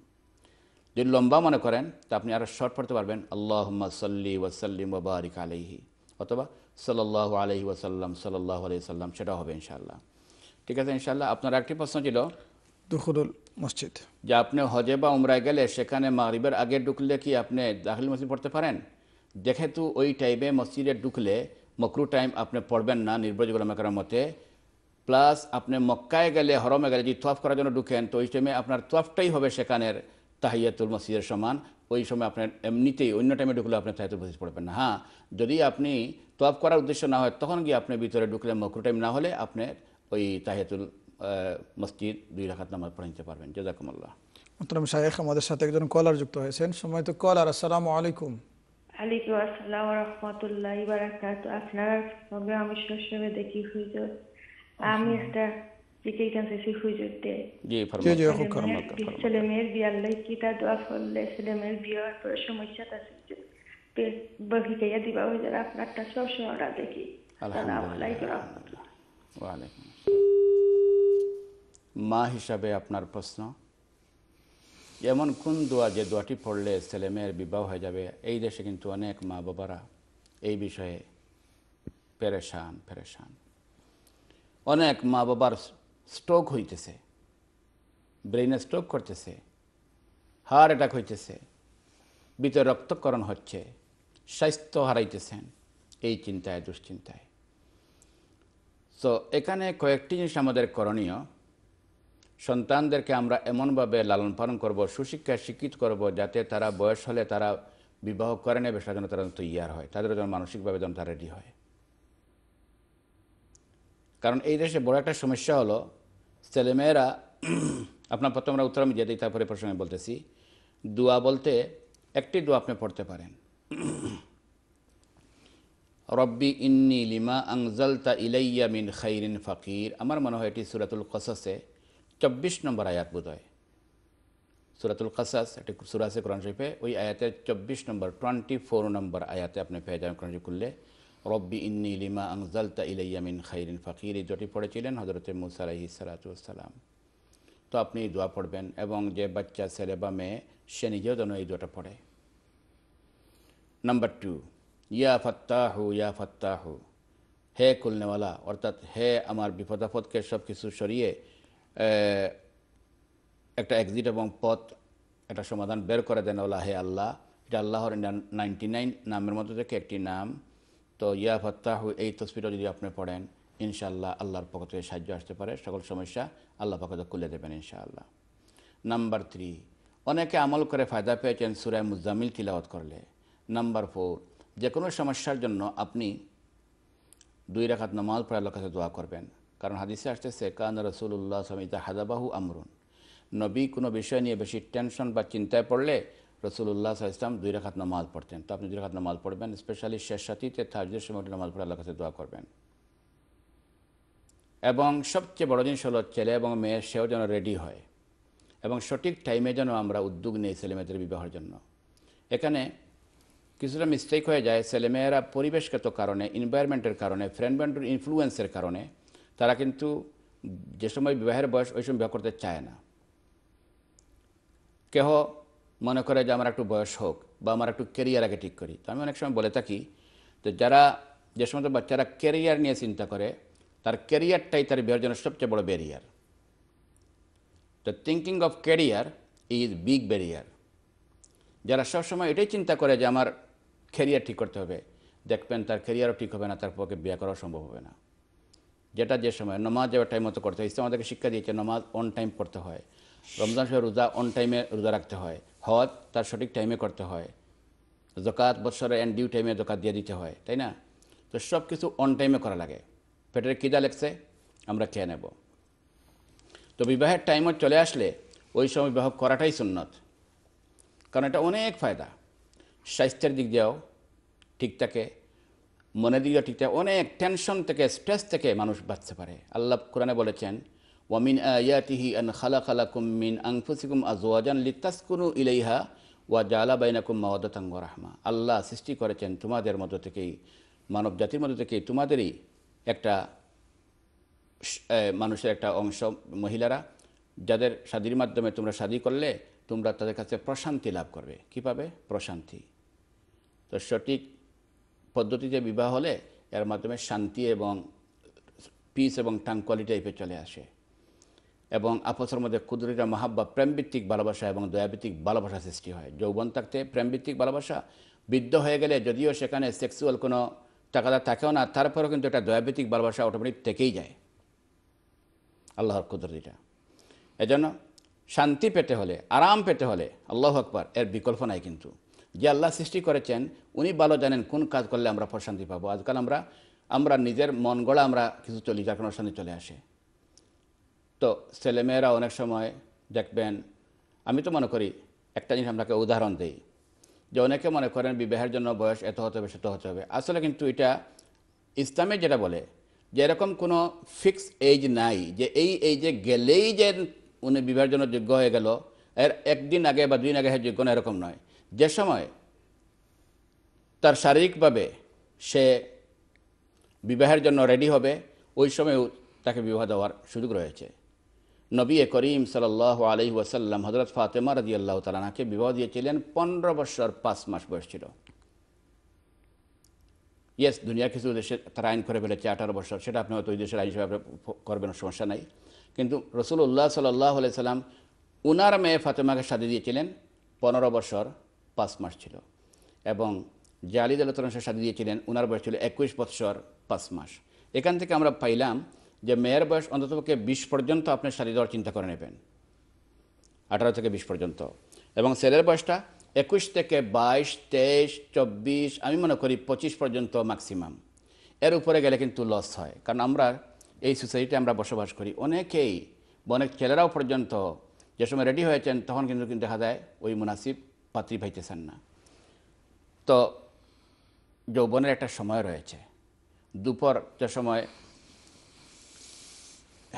যদি লম্বা মনে করেন তা আপনি আরও শর্ট পড়তে পারবেন আল্লাহ সাল্লি ওয়াসাল্লিম ওবারিক আলহি অথবা সাল্লাহ আলহি ওয়াসাল্লাম সাল্লাহ আলহি সাল্লাম সেটা হবে ইনশাল্লাহ ঠিক আছে ইনশাল্লাহ আপনার একটি প্রশ্ন ছিল দুখুরুল মসজিদ যে আপনি হজে বা উমরায় গেলে সেখানে মাগরিবের আগে ঢুকলে কি আপনি দাখিল মসজিদ পড়তে পারেন যেহেতু ওই টাইমে মসজিদে ঢুকলে মকরু টাইম আপনি পড়বেন না নির্ভরযোগ্য মেকার মতে প্লাস আপনি মক্কায় গেলে হরমে গেলে যদি তোয়াফ করার জন্য ঢুকেন তো ওই টাইমে আপনার তোয়াফটাই হবে সেখানের তাহিয়াতুল মসজিদের সমান ওই সময় আপনার এমনিতেই অন্য টাইমে ঢুকলে আপনি তাহিয়াতুল মসজিদ পড়বেন না হ্যাঁ যদি আপনি তোয়াফ করার উদ্দেশ্য না হয় তখন গিয়ে আপনি ভিতরে ঢুকলে মকরু টাইম না হলে আপনি ওই তাহিয়াতুল মসজিদ দুই রাখাত নামাজ পড়াইতে পারবেন জাজাকুমুল্লাহ মোহতরম শাহেখ আমাদের সাথে একজন কলার যুক্ত হয়েছেন সময় তো কলার আসসালামু আলাইকুম আলাইকুম আসসালাম রহমতুল্লাহ বারাকাত আপনার আমি দেখি আমি একটা জিকে কাছে সে জি ফরমান জি ছেলে মেয়ের বিয়ে আল্লাহ কি তা দোয়া করলে ছেলে মেয়ের বিয়ে হওয়ার সমস্যা তা বহি গাইয়া দিবা আপনারটা দেখি আলাইকুম আসসালাম মা হিসাবে আপনার প্রশ্ন এমন কোন দোয়া যে দোয়াটি পড়লে ছেলে মেয়ের বিবাহ হয়ে যাবে এই দেশে কিন্তু অনেক মা বাবারা এই বিষয়ে পেরেশান পেরেশান অনেক মা বাবার স্ট্রোক হইতেছে ব্রেইনে স্ট্রোক করতেছে হার্ট অ্যাটাক হইতেছে ভিতরে রক্তকরণ হচ্ছে স্বাস্থ্য হারাইতেছেন এই চিন্তায় দুশ্চিন্তায় তো এখানে কয়েকটি জিনিস আমাদের করণীয় সন্তানদেরকে আমরা এমনভাবে লালন পালন করব সুশিক্ষায় শিক্ষিত করব যাতে তারা বয়স হলে তারা বিবাহ করে নেবে সেটা যেন তারা তৈয়ার হয় তাদের যেন মানসিকভাবে যেন তারা রেডি হয় কারণ এই দেশে বড় একটা সমস্যা হলো ছেলেমেয়েরা আপনার প্রথম আমরা উত্তর আমি যেতেই তারপরে প্রসঙ্গে বলতেছি দোয়া বলতে একটি দোয়া আপনি পড়তে পারেন রব্বি ইন্নি লিমা তা ইলাইয়া মিন খাইরিন ফাকির আমার মনে হয় এটি সুরাতুল কসসে चौबीस नंबर आयात बुधाए सूरतुल कसस सूरा से कुरान शरीफ है वही आयत है चौबीस नंबर ट्वेंटी फोर नंबर आयात है अपने फैजाम कुरान कुल्ले রব্বি ইন্নি লিমা আংজালতা ইলাইয়ামিন খাইরিন ফাকির এই দুটি পড়েছিলেন হজরতে মুসারাহি সালাতাম তো আপনি এই দোয়া পড়বেন এবং যে বাচ্চা ছেলে বা মেয়ে সে নিজেও যেন এই দোয়াটা পড়ে নাম্বার টু ইয়া ফাত্তাহু ইয়া ফাত্তাহু হে খুলনেওয়ালা অর্থাৎ হে আমার বিপদাপদকে সব কিছু সরিয়ে একটা এক্সিট এবং পথ একটা সমাধান বের করে দেন ওলা হে আল্লাহ এটা আল্লাহর নাইনটি নাইন নামের মধ্যে থেকে একটি নাম তো ইয়া ফত্তাহ এই তসবিটা যদি আপনি পড়েন ইনশাআল্লাহ আল্লাহর পক্ষ থেকে সাহায্য আসতে পারে সকল সমস্যা আল্লাহ পক্ষ থেকে খুলে দেবেন ইনশাআল্লাহ নাম্বার থ্রি অনেকে আমল করে ফায়দা পেয়েছেন সুরায় মুজামিল তিলাওয়াত করলে নাম্বার ফোর যে কোনো সমস্যার জন্য আপনি দুই রাখাত নামাজ পড়ে আল্লাহর কাছে দোয়া করবেন কারণ হাদিসে আসতেছে কান রসুল্লাহ সামিতা হাদাবাহু আমরুন নবী কোনো বিষয় নিয়ে বেশি টেনশন বা চিন্তায় পড়লে রসুল্লাহ ইসলাম দুই রাখাত নামাজ পড়তেন তো আপনি দুই রাখাত নামাজ পড়বেন স্পেশালি শেষ সাথীতে থার্জের সময় নামাজ পড়ে আল্লাহ কাছে দোয়া করবেন এবং সবচেয়ে বড় জিনিস হলো ছেলে এবং মেয়ে সেও যেন রেডি হয় এবং সঠিক টাইমে যেন আমরা উদ্যোগ নেই ছেলেমেয়েদের বিবাহের জন্য এখানে কিছুটা মিস্টেক হয়ে যায় ছেলেমেয়েরা পরিবেশগত কারণে এনভায়রনমেন্টের কারণে ফ্রেন্ড ব্যান্ডের ইনফ্লুয়েন্সের কারণে তারা কিন্তু যে সময় বিবাহের বয়স ওই সময় বিবাহ করতে চায় না কেহ মনে করে যে আমার একটু বয়স হোক বা আমার একটু কেরিয়ার আগে ঠিক করি তো আমি অনেক সময় বলে থাকি তো যারা যে সমস্ত বাচ্চারা কেরিয়ার নিয়ে চিন্তা করে তার কেরিয়ারটাই তার বিয়ের জন্য সবচেয়ে বড় ব্যারিয়ার তো thinking of career is big barrier যারা সবসময় এটাই চিন্তা করে যে আমার কেরিয়ার ঠিক করতে হবে দেখবেন তার কেরিয়ারও ঠিক হবে না তার পক্ষে বিয়ে করাও সম্ভব হবে না যেটা যে সময় নমাজ এবার টাইম মতো করতে হয় ইসলাম আমাদেরকে শিক্ষা দিয়েছে নমাজ অন টাইম পড়তে হয় রমজান সময় রোজা অন টাইমে রোজা রাখতে হয় হজ তার সঠিক টাইমে করতে হয় জকাত বৎসরে অ্যান্ড ডিউ টাইমে জকাত দিয়ে দিতে হয় তাই না তো সব কিছু অন টাইমে করা লাগে পেটের কিদা লেগছে আমরা খেয়ে নেব তো বিবাহের টাইমও চলে আসলে ওই সময় বিবাহ করাটাই সুন্নত কারণ এটা অনেক ফায়দা স্বাস্থ্যের দিক দিয়েও ঠিক থাকে মনে দিয়ে ঠিক অনেক টেনশন থেকে স্ট্রেস থেকে মানুষ বাঁচতে পারে আল্লাহ কোরআনে বলেছেন ওয়ামিন আয়াতিহি আন খালা কুম মিন আংফুসিকুম আজওয়াজান লিতাসকুনু ইলাইহা ওয়া জালা বাইনাকুম মাওয়াদাতাং ওয়া রাহমা আল্লাহ সৃষ্টি করেছেন তোমাদের মধ্য থেকেই মানব জাতির মধ্য থেকেই তোমাদেরই একটা মানুষের একটা অংশ মহিলারা যাদের শাদির মাধ্যমে তোমরা শাদি করলে তোমরা তাদের কাছে প্রশান্তি লাভ করবে কী পাবে প্রশান্তি তো সঠিক পদ্ধতিতে বিবাহ হলে এর মাধ্যমে শান্তি এবং পিস এবং টাং কোয়ালিটি টাইপে চলে আসে এবং আপসের মধ্যে কুদরিটা মহাব্বা প্রেমভিত্তিক ভালোবাসা এবং দয়াভিত্তিক ভালোবাসা সৃষ্টি হয় যৌবন থাকতে প্রেমভিত্তিক ভালোবাসা বৃদ্ধ হয়ে গেলে যদিও সেখানে সেক্সুয়াল কোনো টাকাদা থাকেও না তারপরেও কিন্তু এটা দয়াভিত্তিক ভালোবাসা অটোমেটিক থেকেই যায় আল্লাহর কুদরতিটা এজন্য শান্তি পেতে হলে আরাম পেতে হলে আল্লাহ আকবর এর বিকল্প নাই কিন্তু যে আল্লাহ সৃষ্টি করেছেন উনি ভালো জানেন কোন কাজ করলে আমরা প্রশান্তি পাবো আজকাল আমরা আমরা নিজের মন গড়া আমরা কিছু চলি যার কোনো সঙ্গে চলে আসে তো ছেলেমেয়েরা অনেক সময় দেখবেন আমি তো মনে করি একটা জিনিস আপনাকে উদাহরণ দিই যে অনেকে মনে করেন বিবাহের জন্য বয়স এত হতে হবে সেত হতে হবে আসলে কিন্তু এটা ইসলামে যেটা বলে যে এরকম কোনো ফিক্স এজ নাই যে এই এইজে গেলেই যে উনি বিবাহের জন্য যোগ্য হয়ে গেল এর একদিন আগে বা দুই দিন আগে যোগ্য না এরকম নয় যে সময় তার শারীরিকভাবে সে বিবাহের জন্য রেডি হবে ওই সময়ও তাকে বিবাহ দেওয়ার সুযোগ রয়েছে নবী করিম সাল আলি ওয়াসাল্লাম হজরত ফাতেমা রাজি আল্লাহ তালাকে বিবাহ দিয়েছিলেন পনেরো বছর পাঁচ মাস বয়স ছিল ইয়েস দুনিয়া কিছু দেশে তারা আইন করে ফেলেছে আঠারো বছর সেটা আপনি হয়তো ওই দেশের আইন হিসাবে করবেন সমস্যা নাই কিন্তু রসুল্লাহ সাল্লাহ আলাইসাল্লাম উনার মেয়ে ফাতেমাকে সাথে দিয়েছিলেন পনেরো বছর পাঁচ মাস ছিল এবং জালিদ আলোতরণের সাথে দিয়েছিলেন ওনার বয়স ছিল একুশ বৎসর পাঁচ মাস এখান থেকে আমরা পাইলাম যে মেয়ের বয়স অন্ততপক্ষে বিশ পর্যন্ত আপনি শাড়ি দেওয়ার চিন্তা করে নেবেন আঠারো থেকে বিশ পর্যন্ত এবং ছেলের বয়সটা একুশ থেকে বাইশ তেইশ চব্বিশ আমি মনে করি পঁচিশ পর্যন্ত ম্যাক্সিমাম এর উপরে গেলে কিন্তু লস হয় কারণ আমরা এই সোসাইটিতে আমরা বসবাস করি অনেকেই অনেক ছেলেরাও পর্যন্ত যে সময় রেডি হয়েছেন তখন কিন্তু দেখা যায় ওই মুনাসিব পাত্রী পাইতেছেন না তো যৌবনের একটা সময় রয়েছে দুপুর যে সময়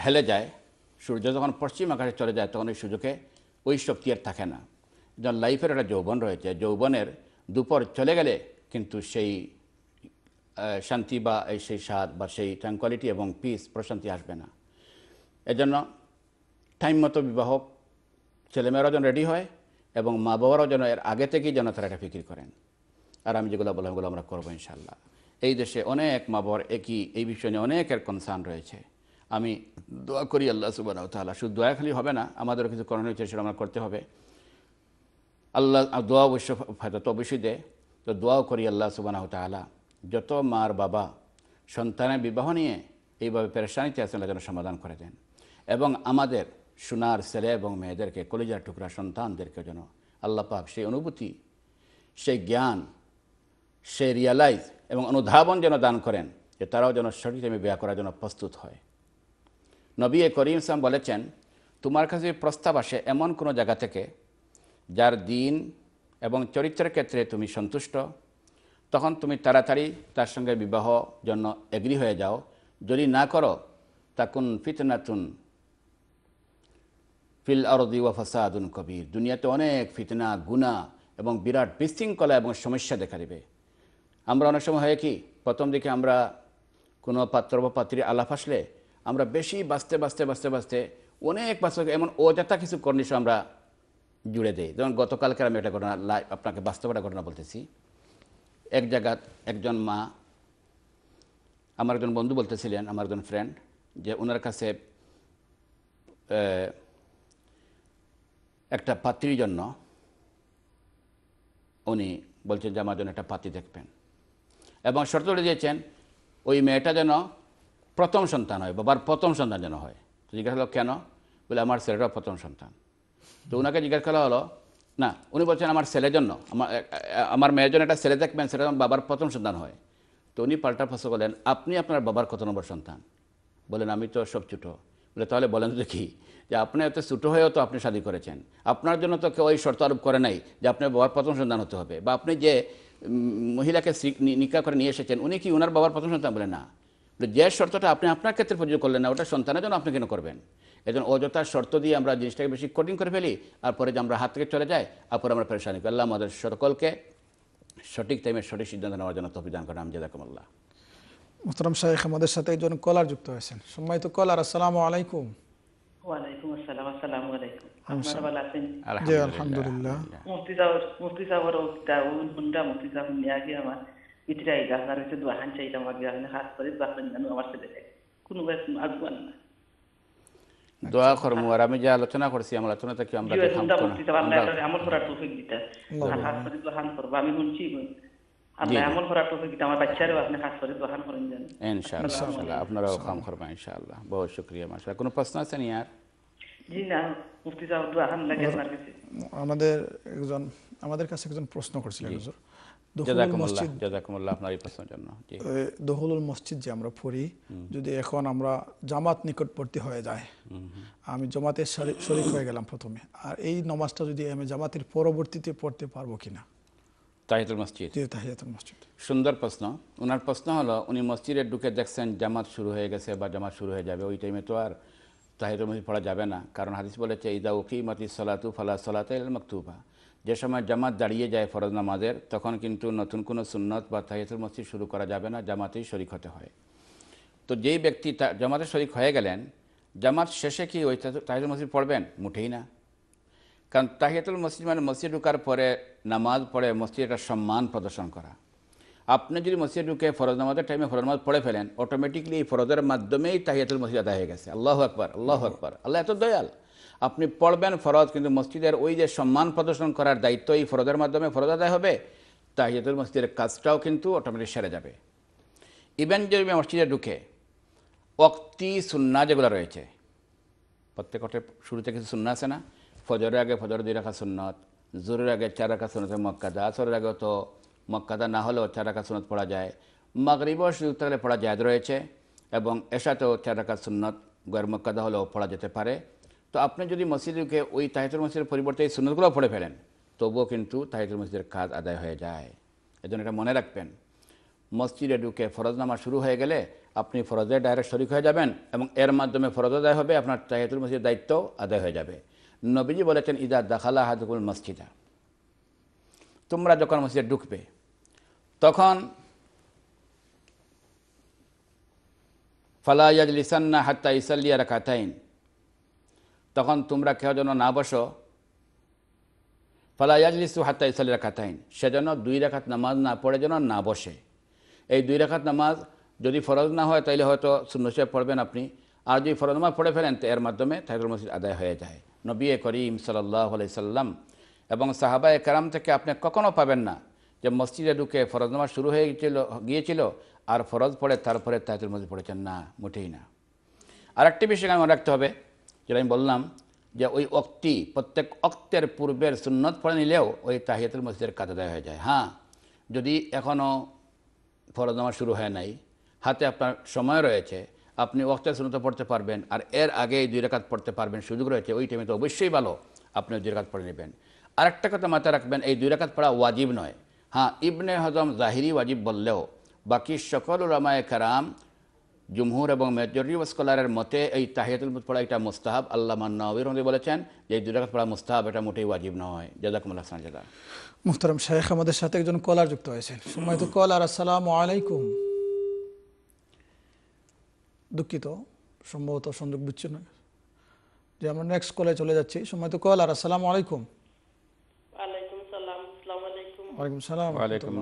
হেলে যায় সূর্য যখন পশ্চিম আকাশে চলে যায় তখন ওই সুযোগে ওই শক্তি আর থাকে না যখন লাইফের একটা যৌবন রয়েছে যৌবনের দুপুর চলে গেলে কিন্তু সেই শান্তি বা সেই স্বাদ বা সেই ট্রাঙ্কুয়ালিটি এবং পিস প্রশান্তি আসবে না এজন্য টাইম মতো বিবাহ ছেলেমেয়েরা যেন রেডি হয় এবং মা বাবারাও যেন এর আগে থেকেই যেন তারা এটা ফিক্রি করেন আর আমি যেগুলো বললাম ওগুলো আমরা করবো ইনশাল্লাহ এই দেশে অনেক মা বাবার একই এই বিষয় নিয়ে অনেকের কনসার্ন রয়েছে আমি দোয়া করি আল্লাহ সুবাহ তাহলে শুধু দোয়া খালি হবে না আমাদেরও কিছু করণীয় সেটা আমরা করতে হবে আল্লাহ দোয়া অবশ্য ফায়দা তো অবশ্যই দেয় তো দোয়াও করি আল্লাহ সুবাহ তালা যত মার বাবা সন্তানের বিবাহ নিয়ে এইভাবে পেরেশানিতে আছেন যেন সমাধান করে দেন এবং আমাদের সোনার ছেলে এবং মেয়েদেরকে কলেজার টুকরা সন্তানদেরকে যেন আল্লাপাক সেই অনুভূতি সেই জ্ঞান সেই রিয়ালাইজ এবং অনুধাবন যেন দান করেন যে তারাও যেন সঠিক টাইমে বিয়া করার জন্য প্রস্তুত হয় নবী এ করিম ইসলাম বলেছেন তোমার কাছে প্রস্তাব আসে এমন কোনো জায়গা থেকে যার দিন এবং চরিত্রের ক্ষেত্রে তুমি সন্তুষ্ট তখন তুমি তাড়াতাড়ি তার সঙ্গে বিবাহ জন্য এগ্রি হয়ে যাও যদি না করো তা কোন ফিতনাতুন ফিল আরদি ওয়া ফাসাদুন কবির দুনিয়াতে অনেক ফিতনা গুণা এবং বিরাট বিশৃঙ্খলা এবং সমস্যা দেখা দেবে আমরা অনেক সময় হয় কি প্রথম দিকে আমরা কোনো পাত্র বা পাত্রী আলাপ আসলে আমরা বেশি বাঁচতে বাঁচতে বাঁচতে বাঁচতে অনেক বাস্তব এমন অযথা কিছু কর্নিশ আমরা জুড়ে দেই যেমন গতকালকে আমি একটা ঘটনা লাইভ আপনাকে বাস্তবটা ঘটনা বলতেছি এক জায়গা একজন মা আমার একজন বন্ধু বলতেছিলেন আমার একজন ফ্রেন্ড যে ওনার কাছে একটা পাত্রীর জন্য উনি বলছেন যে আমার জন্য একটা পাত্রী দেখবেন এবং শর্ত দিয়েছেন ওই মেয়েটা যেন প্রথম সন্তান হয় বাবার প্রথম সন্তান যেন হয় তো জিজ্ঞাসা হলো কেন বলে আমার ছেলেটা প্রথম সন্তান তো ওনাকে জিজ্ঞাসা করা হলো না উনি বলছেন আমার ছেলের জন্য আমার আমার মেয়ের জন্য একটা ছেলে দেখবেন সেটা বাবার প্রথম সন্তান হয় তো উনি পাল্টা ফসল বলেন আপনি আপনার বাবার কত নম্বর সন্তান বলেন আমি তো সব ছোটো বলে তাহলে বলেন তো কি যে আপনি এত ছোটো হয়েও তো আপনি শাদী করেছেন আপনার জন্য তো কেউ ওই শর্ত আরোপ করে নাই যে আপনার বাবার প্রথম সন্তান হতে হবে বা আপনি যে মহিলাকে নিকা করে নিয়ে এসেছেন উনি কি ওনার বাবার প্রথম সন্তান বলে না যে শর্তটা আপনি আপনার ক্ষেত্রে প্রযোজ্য করলেন না ওটা সন্তানের জন্য আপনি কেন করবেন এজন অযথা শর্ত দিয়ে আমরা জিনিসটাকে বেশি কঠিন করে ফেলি আর পরে যে আমরা হাত থেকে চলে যাই আর পরে আমরা পরেশানি করি আল্লাহ আমাদের সকলকে সঠিক টাইমে সঠিক সিদ্ধান্ত নেওয়ার জন্য তফিদান করেন আমজাদাকুমল্লাহ মোহতরম শাহেখ আমাদের সাথে একজন কলার যুক্ত হয়েছেন সম্মানিত কলার আসসালামু আলাইকুম ওয়ালাইকুম আসসালাম আসসালামু আলাইকুম আপনারা ভালো আছেন জি আলহামদুলিল্লাহ মুফতি সাহেব মুফতি সাহেব ও দাউন হুন্ডা দোয়া হান আর আমি যে আলোচনা করছি আমার আলোচনা থেকে আমরা আমার করার তৌফিক দিতা হাত হান করব আমি শুনছি মসজিদ যে আমরা পড়ি যদি এখন আমরা জামাত নিকটবর্তী হয়ে যায় আমি জামাতের শরিক হয়ে গেলাম প্রথমে আর এই নমাজটা যদি আমি জামাতের পরবর্তীতে পড়তে পারবো কিনা তাহিদুল মসজিদ তাহিদুল মসজিদ সুন্দর প্রশ্ন ওনার প্রশ্ন হলো উনি মসজিদে ঢুকে দেখছেন জামাত শুরু হয়ে গেছে বা জামাত শুরু হয়ে যাবে ওই টাইমে তো আর তাহিদুল মসজিদ পড়া যাবে না কারণ হাদিস বলেছে ইদা উকিমতি সলাতু ফালা সলাতে মকতুবা যে সময় জামাত দাঁড়িয়ে যায় ফরজ নামাজের তখন কিন্তু নতুন কোনো সুন্নত বা তাহিদুল মসজিদ শুরু করা যাবে না জামাতেই শরিক হতে হয় তো যেই ব্যক্তি জামাতে শরিক হয়ে গেলেন জামাত শেষে কি ওই তাহিদুল মসজিদ পড়বেন মুঠেই না কারণ তাহিয়াতুল মসজিদ মানে মসজিদ ঢুকার পরে নামাজ পড়ে মসজিদ একটা সম্মান প্রদর্শন করা আপনি যদি মসজিদ ঢুকে ফরজ নামাজের টাইমে ফরজ নামাজ পড়ে ফেলেন অটোমেটিকলি এই ফরজের মাধ্যমেই তাহিয়াতুল মসজিদ আদায় হয়ে গেছে আল্লাহ আকবর আল্লাহ আকবর আল্লাহ এত দয়াল আপনি পড়বেন ফরজ কিন্তু মসজিদের ওই যে সম্মান প্রদর্শন করার দায়িত্ব এই ফরজের মাধ্যমে ফরজ আদায় হবে তাহিয়াতুল মসজিদের কাজটাও কিন্তু অটোমেটিক সেরে যাবে ইভেন যদি মসজিদে ঢুকে অক্তি সুন্না যেগুলো রয়েছে প্রত্যেকটা শুরুতে কিছু সুন্না আছে না ফজরের আগে ফজর দুই রাখা সুন্নত জোরের আগে চার রাখা সুন্নতের মক্কাদা আসরের আগে তো মক্কাদা না হলেও চার রাখা সুন্নত পড়া যায় মাগরিবও সুযোগ থাকলে পড়া যায় রয়েছে এবং এসাতেও চার রাখা সুন্নত গয়ের মক্কাদা হলেও পড়া যেতে পারে তো আপনি যদি মসজিদকে ওই তাহিতুল মসজিদের পরিবর্তে এই সুন্নতগুলো পড়ে ফেলেন তবুও কিন্তু তাহিতুল মসজিদের কাজ আদায় হয়ে যায় এজন্য এটা মনে রাখবেন মসজিদে ঢুকে ফরজ নামা শুরু হয়ে গেলে আপনি ফরজে ডাইরেক্ট শরিক হয়ে যাবেন এবং এর মাধ্যমে ফরজ আদায় হবে আপনার তাহিতুল মসজিদের দায়িত্ব আদায় হয়ে যাবে নবীজি বলেছেন ইদা দাখালা হাদুকুল মসজিদা তোমরা যখন মসজিদে ঢুকবে তখন ফালাইয়াজ লিসান্না হাত্তা ইসাল্লিয়া রাখাতাইন তখন তোমরা কেউ যেন না বসো ফালাইয়াজ লিসু হাত্তা ইসাল্লি রাখাতাইন সেজন্য দুই রাখাত নামাজ না পড়ে যেন না বসে এই দুই রাখাত নামাজ যদি ফরজ না হয় তাহলে হয়তো শূন্য পড়বেন আপনি আর যদি ফরজ নামাজ পড়ে ফেলেন তো এর মাধ্যমে থাইরুল মসজিদ আদায় হয়ে যায় নবী করিম সাল্লাহ সাল্লাম এবং সাহাবায় কারাম থেকে আপনি কখনও পাবেন না যে মসজিদে ঢুকে ফরজ নামাজ শুরু হয়ে গিয়েছিল গিয়েছিল আর ফরজ পড়ে তারপরে তাহাতুল মসজিদ পড়েছেন না মোটেই না আর একটি বিষয় আমি রাখতে হবে যেটা আমি বললাম যে ওই অক্তি প্রত্যেক অক্তের পূর্বের সুন্নত পড়ে নিলেও ওই তাহিয়াতুল মসজিদের কাজে দেওয়া হয়ে যায় হ্যাঁ যদি এখনও ফরজ নামাজ শুরু হয় নাই হাতে আপনার সময় রয়েছে আপনি ওয়াক্তের সুন্নত পড়তে পারবেন আর এর আগে দুই রেখাত পড়তে পারবেন সুযোগ রয়েছে ওই টাইমে তো অবশ্যই ভালো আপনি দুই রেখাত পড়ে নেবেন আরেকটা কথা মাথায় রাখবেন এই দুই রেখাত পড়া ওয়াজিব নয় হ্যাঁ ইবনে হজম জাহিরি ওয়াজিব বললেও বাকি সকল রামায় কারাম জুমহুর এবং মেজরি স্কলারের মতে এই তাহিয়াতুল পড়া এটা মুস্তাহাব আল্লাহ মান্নাবির মধ্যে বলেছেন যে এই রেখাত পড়া মুস্তাহাব এটা মোটেই ওয়াজিব নয় জাজাকুমুল হাসান জাদা মুহতারাম শেখ আমাদের সাথে একজন কলার যুক্ত হয়েছেন সময় তো কলার আসসালামু আলাইকুম দুঃখিত সম্ভবত সংযোগ বিচ্ছিন্ন যে আমরা নেক্সট কলে চলে যাচ্ছি সময় তো কল আর আসসালামু আলাইকুম ওয়ালাইকুম ওয়ালাইকুম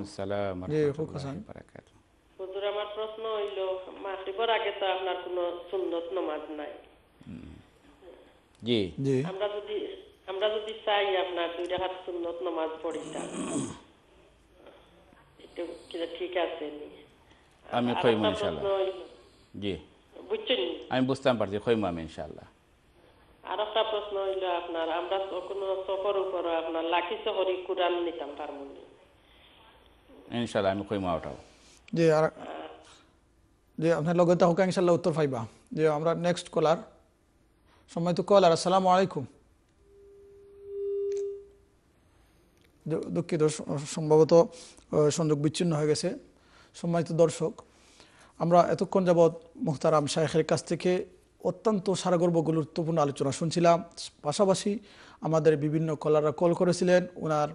আমার প্রশ্ন আগে তো আপনার কোনো নাই জি জি আমরা যদি আমরা যদি চাই আপনার ঠিক আছে আমি জি বুঝছেন আমি বুঝতাম পারছি খৈমু আমি ইনশাআল্লাহ আর একটা প্রশ্ন হইল আপনার আমরা কোনো সফর উপর আপনার লাঠি সফরি কোরআন নিতাম পারবো ইনশাআল্লাহ আমি খৈমা ওঠাও জি আর জি আপনার লগে তো হোকা ইনশাআল্লাহ উত্তর পাইবা জি আমরা নেক্সট কলার সময় তো কলার আসসালামু আলাইকুম দুঃখিত সম্ভবত সংযোগ বিচ্ছিন্ন হয়ে গেছে সম্মানিত দর্শক আমরা এতক্ষণ যাবৎ মুহতারাম শাহের কাছ থেকে অত্যন্ত সারাগর্ব গুরুত্বপূর্ণ আলোচনা শুনছিলাম পাশাপাশি আমাদের বিভিন্ন কলাররা কল করেছিলেন ওনার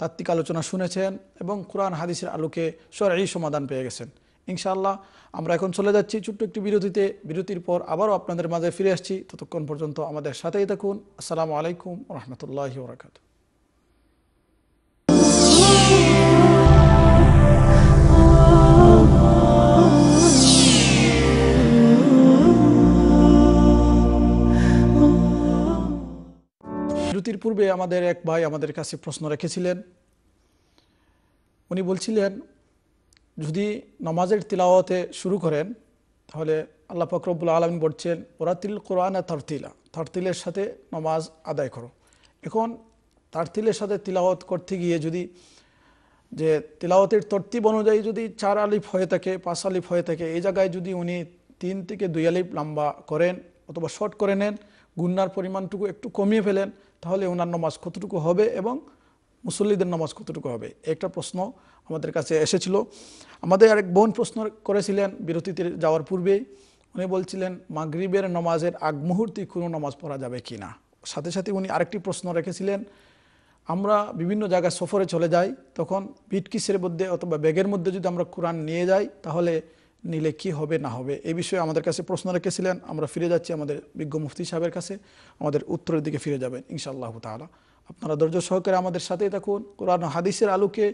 তাত্ত্বিক আলোচনা শুনেছেন এবং কোরআন হাদিসের আলোকে সরাই সমাধান পেয়ে গেছেন ইনশাআল্লাহ আমরা এখন চলে যাচ্ছি ছোট্ট একটি বিরতিতে বিরতির পর আবারও আপনাদের মাঝে ফিরে আসছি ততক্ষণ পর্যন্ত আমাদের সাথেই থাকুন আসসালামু আলাইকুম রহমতুল্লাহ বরাকাতু বিরতির পূর্বে আমাদের এক ভাই আমাদের কাছে প্রশ্ন রেখেছিলেন উনি বলছিলেন যদি নমাজের তিলাওয়াতে শুরু করেন তাহলে আল্লাহ ফকরবুল আলমিন বলছেন ওরাতিল কোরআন আর তারতিলা তারতিলের সাথে নমাজ আদায় করো এখন তারতিলের সাথে তিলাওয়াত করতে গিয়ে যদি যে তিলাওয়াতের তর্তিব অনুযায়ী যদি চার আলিফ হয়ে থাকে পাঁচ আলিফ হয়ে থাকে এই জায়গায় যদি উনি তিন থেকে দুই আলিফ লম্বা করেন অথবা শর্ট করে নেন গুন্নার পরিমাণটুকু একটু কমিয়ে ফেলেন তাহলে ওনার নামাজ কতটুকু হবে এবং মুসল্লিদের নামাজ কতটুকু হবে একটা প্রশ্ন আমাদের কাছে এসেছিল আমাদের আরেক বোন প্রশ্ন করেছিলেন বিরতিতে যাওয়ার পূর্বে উনি বলছিলেন মাগরিবের নমাজের আগ মুহূর্তে কোনো নামাজ পড়া যাবে কি না সাথে সাথে উনি আরেকটি প্রশ্ন রেখেছিলেন আমরা বিভিন্ন জায়গায় সফরে চলে যাই তখন পিটকিসের মধ্যে অথবা ব্যাগের মধ্যে যদি আমরা কোরআন নিয়ে যাই তাহলে নিলে কি হবে না হবে এই বিষয়ে আমাদের কাছে প্রশ্ন রেখেছিলেন আমরা ফিরে যাচ্ছি আমাদের বিজ্ঞ মুফতি সাহেবের কাছে আমাদের উত্তরের দিকে ফিরে যাবেন ইনশাআল্লাহ তালা আপনারা ধৈর্য সহকারে আমাদের সাথেই থাকুন কোরআন হাদিসের আলোকে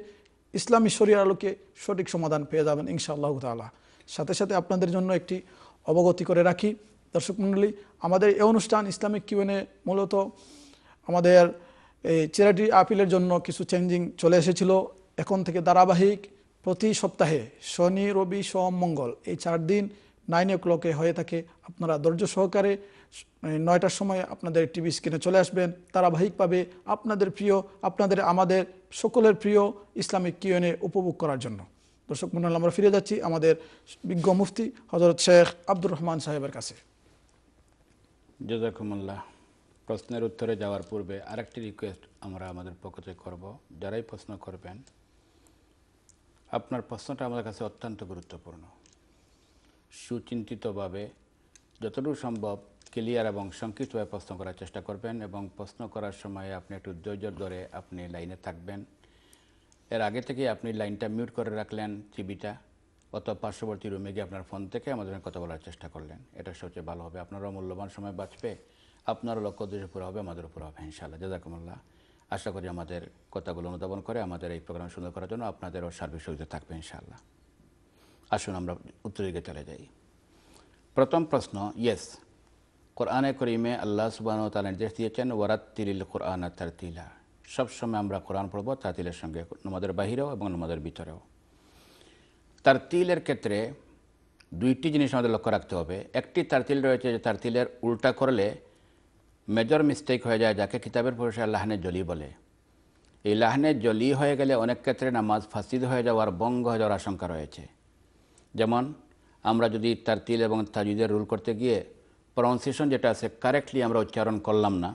ইসলামী শরীর আলোকে সঠিক সমাধান পেয়ে যাবেন ইনশাআল্লাহ তালা সাথে সাথে আপনাদের জন্য একটি অবগতি করে রাখি দর্শক মণ্ডলী আমাদের এই অনুষ্ঠান ইসলামিক কিউনে মূলত আমাদের এই চ্যারিটি আপিলের জন্য কিছু চেঞ্জিং চলে এসেছিল এখন থেকে ধারাবাহিক প্রতি সপ্তাহে শনি রবি সোম মঙ্গল এই চার দিন নাইন ও ক্লকে হয়ে থাকে আপনারা ধৈর্য সহকারে নয়টার সময় আপনাদের টিভি স্ক্রিনে চলে আসবেন ধারাবাহিকভাবে আপনাদের প্রিয় আপনাদের আমাদের সকলের প্রিয় ইসলামিক কিয়নে উপভোগ করার জন্য দর্শক মন্ডল আমরা ফিরে যাচ্ছি আমাদের বিজ্ঞ মুফতি হজরত শেখ আব্দুর রহমান সাহেবের কাছে জজাকুমুল্লাহ প্রশ্নের উত্তরে যাওয়ার পূর্বে আরেকটি রিকোয়েস্ট আমরা আমাদের পক্ষ থেকে করবো যারাই প্রশ্ন করবেন আপনার প্রশ্নটা আমার কাছে অত্যন্ত গুরুত্বপূর্ণ সুচিন্তিতভাবে যতটুকু সম্ভব ক্লিয়ার এবং সংক্ষিপ্তভাবে প্রশ্ন করার চেষ্টা করবেন এবং প্রশ্ন করার সময় আপনি একটু ধৈর্য ধরে আপনি লাইনে থাকবেন এর আগে থেকে আপনি লাইনটা মিউট করে রাখলেন টিভিটা অথবা পার্শ্ববর্তী রুমে গিয়ে আপনার ফোন থেকে আমাদের কথা বলার চেষ্টা করলেন এটা সবচেয়ে ভালো হবে আপনারও মূল্যবান সময় বাঁচবে আপনারও লক্ষ্য দেশে পুরো হবে আমাদের উপর হবে ইনশাআল্লাহ জাজাকুমুল্লাহ আশা করি আমাদের কথাগুলো অনুধাবন করে আমাদের এই প্রোগ্রাম সুন্দর করার জন্য আপনাদেরও সার্বিক সুবিধা থাকবে ইনশাআল্লাহ আসুন আমরা উত্তর দিকে চলে যাই প্রথম প্রশ্ন ইয়েস কোরআনে করিমে আল্লাহ সুবাহ তার নির্দেশ দিয়েছেন ওয়ারাত তিলিল কোরআন আর তিলা সবসময় আমরা কোরআন পড়ব তিলের সঙ্গে নমাদের বাহিরেও এবং নমাদের ভিতরেও তার তিলের ক্ষেত্রে দুইটি জিনিস আমাদের লক্ষ্য রাখতে হবে একটি তারতিল রয়েছে যে তার তিলের উল্টা করলে মেজর মিস্টেক হয়ে যায় যাকে কিতাবের পরিষদ লাহনে জলি বলে এই লাহনে জলি হয়ে গেলে অনেক ক্ষেত্রে নামাজ ফাসিদ হয়ে যাওয়ার বঙ্গ হয়ে যাওয়ার আশঙ্কা রয়েছে যেমন আমরা যদি তার তিল এবং তাজিদের রুল করতে গিয়ে প্রনাউন্সিয়েশন যেটা আছে কারেক্টলি আমরা উচ্চারণ করলাম না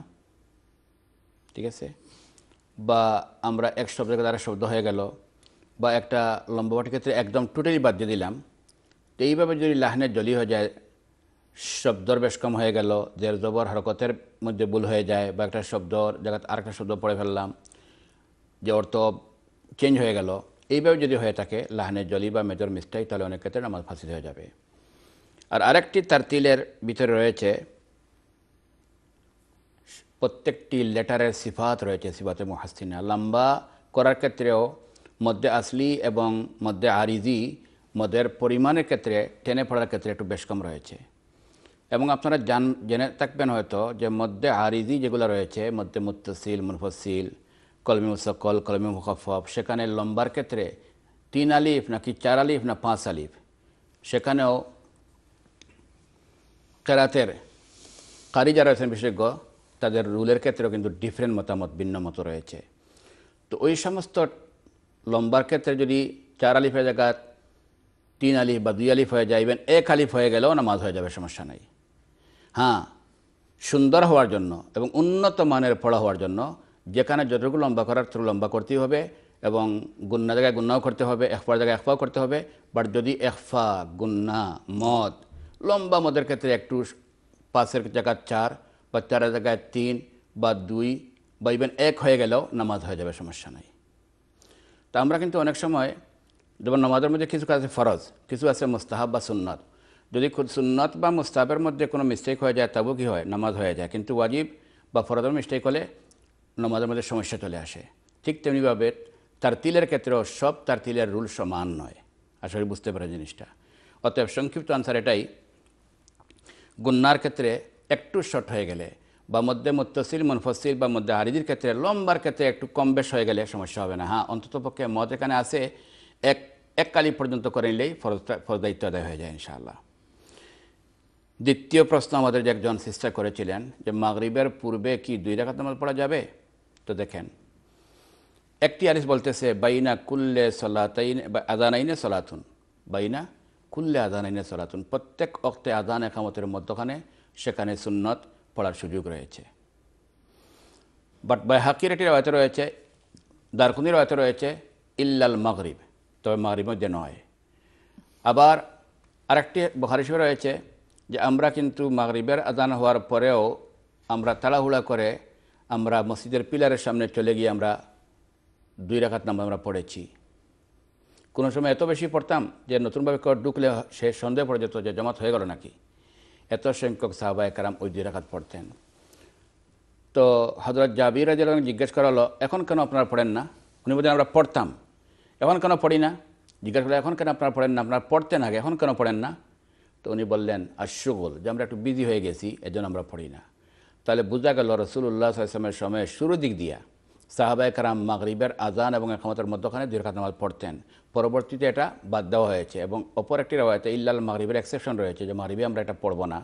ঠিক আছে বা আমরা এক শব্দ দ্বারা শব্দ হয়ে গেল বা একটা লম্বাবাটির ক্ষেত্রে একদম টোটালি বাদ দিয়ে দিলাম তো এইভাবে যদি লাহনে জলি হয়ে যায় শব্দর বেশ কম হয়ে গেল জের জবর হরকতের মধ্যে ভুল হয়ে যায় বা একটা শব্দ জায়গাতে আরেকটা শব্দ পড়ে ফেললাম যে অর্থ চেঞ্জ হয়ে গেল এইভাবে যদি হয়ে থাকে লাহানের জলি বা মেজর মিস্টাই তাহলে অনেক ক্ষেত্রে নামাজ ফাঁসিদ হয়ে যাবে আর আরেকটি তারতিলের ভিতরে রয়েছে প্রত্যেকটি লেটারের সিফাত রয়েছে সিফাতে মুহাসিনা লম্বা করার ক্ষেত্রেও মধ্যে আসলি এবং মধ্যে আরিজি মদের পরিমাণের ক্ষেত্রে টেনে পড়ার ক্ষেত্রে একটু বেশ কম রয়েছে এবং আপনারা জান জেনে থাকবেন হয়তো যে মধ্যে আরিজি যেগুলো রয়েছে মধ্যে মুতসিল মুনফসিল কলমি মুসকল কলমি মুখফফ সেখানে লম্বার ক্ষেত্রে তিন আলিফ নাকি চার আলিফ না পাঁচ আলিফ সেখানেও কেরাতের কারি যারা রয়েছেন বিশেষজ্ঞ তাদের রুলের ক্ষেত্রেও কিন্তু ডিফারেন্ট মতামত ভিন্ন মতো রয়েছে তো ওই সমস্ত লম্বার ক্ষেত্রে যদি চার আলিফের জায়গায় তিন আলিফ বা দুই আলিফ হয়ে যায় ইভেন এক আলিফ হয়ে গেলেও নামাজ হয়ে যাবে সমস্যা নেই হ্যাঁ সুন্দর হওয়ার জন্য এবং উন্নত মানের ফল হওয়ার জন্য যেখানে যতটুকু লম্বা করার তত লম্বা করতেই হবে এবং গুন্না জায়গায় গুন্নাও করতে হবে একফার জায়গায় একফাও করতে হবে বাট যদি একফা গুন্না মদ লম্বা মদের ক্ষেত্রে একটু পাঁচের জায়গায় চার বা চারের জায়গায় তিন বা দুই বা ইভেন এক হয়ে গেলেও নামাজ হয়ে যাবে সমস্যা নাই তা আমরা কিন্তু অনেক সময় যেমন নামাজের মধ্যে কিছু আছে ফরজ কিছু আছে মোস্তাহাব বা সুন্নত যদি সুন্নত বা মুস্তাবের মধ্যে কোনো মিস্টেক হয়ে যায় তবু কি হয় নামাজ হয়ে যায় কিন্তু ওয়াজিব বা ফরজের মিস্টেক হলে নামাজের মধ্যে সমস্যা চলে আসে ঠিক তেমনিভাবে তারতিলের ক্ষেত্রেও সব তারতিলের রুল সমান নয় আসলে বুঝতে পারে জিনিসটা অতএব সংক্ষিপ্ত আনসার এটাই গুন্নার ক্ষেত্রে একটু শর্ট হয়ে গেলে বা মধ্যে মুত্তসিল মনফসিল বা মধ্যে হারিদির ক্ষেত্রে লম্বার ক্ষেত্রে একটু কম বেশ হয়ে গেলে সমস্যা হবে না হ্যাঁ অন্ততপক্ষে মদ এখানে আসে এক এককালি পর্যন্ত করে নিলেই ফরজ ফরজ দায়িত্ব আদায় হয়ে যায় ইনশাআল্লাহ দ্বিতীয় প্রশ্ন আমাদের যে একজন সিস্টার করেছিলেন যে মাগরিবের পূর্বে কি দুই রেখাত নামাজ পড়া যাবে তো দেখেন একটি আরিস বলতেছে বাইনা কুল্লে সলাতাইন আজানাইনে সলাতুন বাইনা কুল্লে আজানাইনে সলাতুন প্রত্যেক অক্তে আজান একামতের মধ্যখানে সেখানে সুন্নত পড়ার সুযোগ রয়েছে বাট বাই হাকির একটি রয়েতে রয়েছে দারকুনির রয়েতে রয়েছে ইল্লাল মাগরিব তবে মাগরিব মধ্যে নয় আবার আরেকটি বহারিসে রয়েছে যে আমরা কিন্তু মাগরিবের আদান হওয়ার পরেও আমরা তাড়াহুড়া করে আমরা মসজিদের পিলারের সামনে চলে গিয়ে আমরা দুই রাখাত নাম আমরা পড়েছি কোনো সময় এত বেশি পড়তাম যে নতুনভাবে কেউ ঢুকলে সে সন্দেহ পড়ে যেত যে জমাত হয়ে গেল নাকি এত সংখ্যক সাহবায় কারাম ওই দুই রাখাত পড়তেন তো হজরত জাবির আজকে জিজ্ঞেস করা হলো এখন কেন আপনারা পড়েন না উনি বলছেন আমরা পড়তাম এখন কেন পড়ি না জিজ্ঞেস করলো এখন কেন আপনারা পড়েন না আপনারা পড়তেন আগে এখন কেন পড়েন না উনি বললেন আশুগল যে আমরা একটু বিজি হয়ে গেছি এজন্য আমরা পড়ি না তাহলে বোঝা গেল রসুল্লাহ আসলামের সময় শুরু দিক দিয়া সাহাবায় কারাম মাগরিবের আজান এবং একমতের মধ্যখানে দীর্ঘাত নামাজ পড়তেন পরবর্তীতে এটা বাদ দেওয়া হয়েছে এবং অপর একটি রেওয়ায়তে ইল্লাল মাগরিবের এক্সেপশন রয়েছে যে মাগরিবে আমরা এটা পড়বো না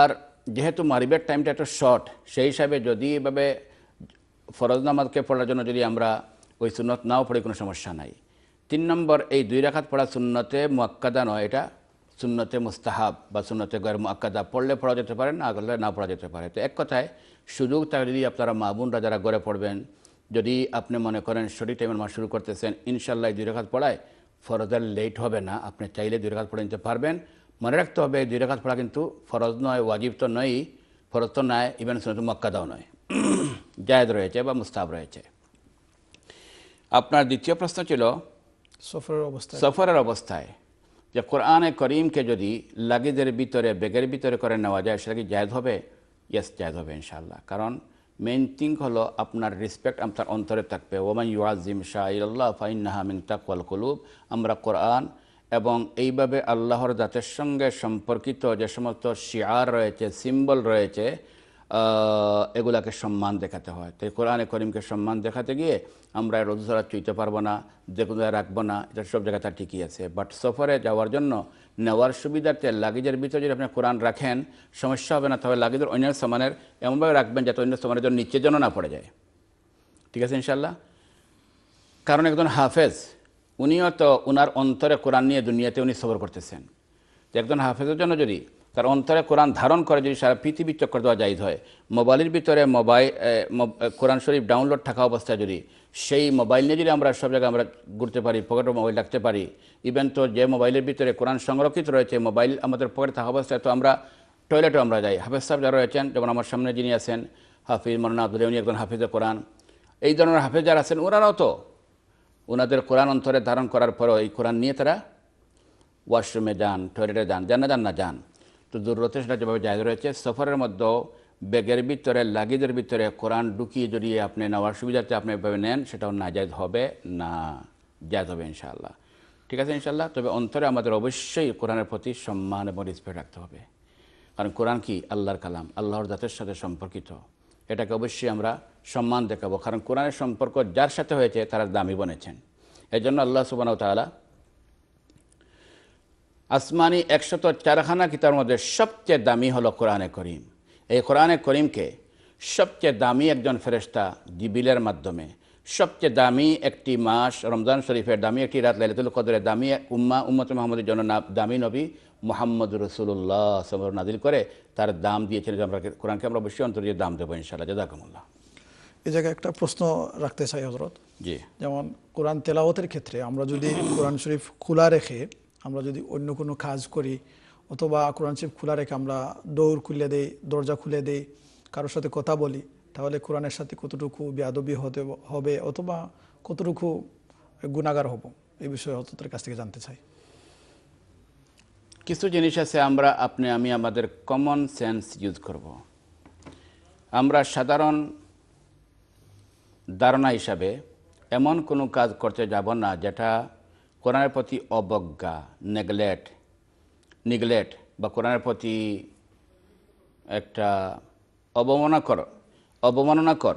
আর যেহেতু মারিবের টাইমটা একটা শর্ট সেই হিসাবে যদি এভাবে ফরজ নামাজকে পড়ার জন্য যদি আমরা ওই সুন্নত নাও পড়ি কোনো সমস্যা নাই তিন নম্বর এই দুই রাখাত পড়া সুন্নতে মোয়াক্কাদা নয় এটা সুন্নতে মুস্তাহাব বা সুন্নতে গর মুআকাদা পড়লে পড়া যেতে পারে না করলে না পড়া যেতে পারে তো এক কথায় সুযোগ থাকে যদি আপনারা মাহবুনরা যারা গড়ে পড়বেন যদি আপনি মনে করেন শরীর টাইমের মাস শুরু করতেছেন ইনশাল্লাহ দুই রেখাত পড়ায় ফরজের লেট হবে না আপনি চাইলে দুই রেখাত পড়ে নিতে পারবেন মনে রাখতে হবে দুই রেখাত পড়া কিন্তু ফরজ নয় ওয়াজিব তো নয়ই ফরজ তো নয় ইভেন সুনত মক্কাদাও নয় জায়দ রয়েছে বা মুস্তাব রয়েছে আপনার দ্বিতীয় প্রশ্ন ছিল সফরের অবস্থায় সফরের অবস্থায় যে কোরআনে করিমকে যদি লাগেজের ভিতরে ব্যাগের ভিতরে করে নেওয়া যায় সেটা কি জায়দ হবে ইয়েস জায়দ হবে ইনশাল্লাহ কারণ মেন থিং হলো আপনার রেসপেক্ট আপনার অন্তরে থাকবে ওমান ইউআজিম শাহ ফাইন্নাহা মিন তাকওয়াল কুলুব আমরা কোরআন এবং এইভাবে আল্লাহর জাতের সঙ্গে সম্পর্কিত যে সমস্ত শিয়ার রয়েছে সিম্বল রয়েছে এগুলাকে সম্মান দেখাতে হয় তাই কোরআনে করিমকে সম্মান দেখাতে গিয়ে আমরা রোজু ছাড়া চুইতে পারবো না যে কোনো রাখবো না এটা সব জায়গায় তার ঠিকই আছে বাট সফরে যাওয়ার জন্য নেওয়ার সুবিধার্থে লাগেজের ভিতরে যদি আপনি কোরআন রাখেন সমস্যা হবে না তবে লাগেজের অন্য সমানের এমনভাবে রাখবেন যাতে অন্য সমানের জন্য নিচে যেন না পড়ে যায় ঠিক আছে ইনশাল্লাহ কারণ একজন হাফেজ উনিও তো ওনার অন্তরে কোরআন নিয়ে দুনিয়াতে উনি সবর করতেছেন একজন হাফেজের জন্য যদি তার অন্তরে কোরআন ধারণ করে যদি সারা পৃথিবী চক্কর দেওয়া জায়জ হয় মোবাইলের ভিতরে মোবাইল কোরআন শরীফ ডাউনলোড থাকা অবস্থায় যদি সেই মোবাইল নিয়ে যদি আমরা সব জায়গায় আমরা ঘুরতে পারি পকেটে মোবাইল রাখতে পারি ইভেন তো যে মোবাইলের ভিতরে কোরআন সংরক্ষিত রয়েছে মোবাইল আমাদের পকেটে থাকা অবস্থায় তো আমরা টয়লেটও আমরা যাই হাফেজ সাহেব যারা রয়েছেন যেমন আমার সামনে যিনি আছেন হাফিজ মরনা আব্দুল উনি একজন হাফিজ কোরআন এই ধরনের হাফেজ যারা আছেন ওনারাও তো ওনাদের কোরআন অন্তরে ধারণ করার পরও এই কোরআন নিয়ে তারা ওয়াশরুমে যান টয়লেটে যান যান না যান না যান তো জরুরতের সেটা যেভাবে জায়গ রয়েছে সফরের মধ্যেও ব্যাগের ভিতরে লাগেজের ভিতরে কোরআন ঢুকিয়ে যদি আপনি নেওয়ার সুবিধাতে আপনি এভাবে নেন সেটাও নাজায়জ হবে না জায়জ হবে ইনশাল্লাহ ঠিক আছে ইনশাল্লাহ তবে অন্তরে আমাদের অবশ্যই কোরআনের প্রতি সম্মান এবং রেসপেক্ট রাখতে হবে কারণ কোরআন কি আল্লাহর কালাম আল্লাহর জাতের সাথে সম্পর্কিত এটাকে অবশ্যই আমরা সম্মান দেখাবো কারণ কোরআনের সম্পর্ক যার সাথে হয়েছে তারা দামি বনেছেন এজন্য আল্লাহ সুবান তালা আসমানি একশত চারখানা কিতাবের মধ্যে সবচেয়ে দামি হলো কোরআনে করিম এই কোরআনে করিমকে সবচেয়ে দামি একজন ফেরেস্তা জিবিলের মাধ্যমে সবচেয়ে দামি একটি মাস রমজান শরীফের দামি একটি রাত লাইলাতুল কদরের দামি উম্মা উম্মত মোহাম্মদের জন্য দামি নবী মোহাম্মদ রসুল্লাহ সবর নাজিল করে তার দাম দিয়েছিলেন আমরা কোরআনকে আমরা অবশ্যই অন্তর যে দাম দেবো ইনশাআল্লাহ জাদাকুমুল্লাহ এ জায়গায় একটা প্রশ্ন রাখতে চাই হজরত জি যেমন কোরআন তেলাওতের ক্ষেত্রে আমরা যদি কোরআন শরীফ খোলা রেখে আমরা যদি অন্য কোনো কাজ করি অথবা কোরআন শিব খোলা রেখে আমরা দৌড় খুলে দেই দরজা খুলে দেই কারোর সাথে কথা বলি তাহলে কোরআনের সাথে কতটুকু বেয়াদবি হতে হবে অথবা কতটুকু গুণাগার হব এই বিষয়ে অতদের কাছ থেকে জানতে চাই কিছু জিনিস আছে আমরা আপনি আমি আমাদের কমন সেন্স ইউজ করব। আমরা সাধারণ ধারণা হিসাবে এমন কোনো কাজ করতে যাব না যেটা কোরআনের প্রতি অবজ্ঞা নেগলেট নিগলেট বা কোরআনের প্রতি একটা অবমাননা অবমাননা অবমাননাকর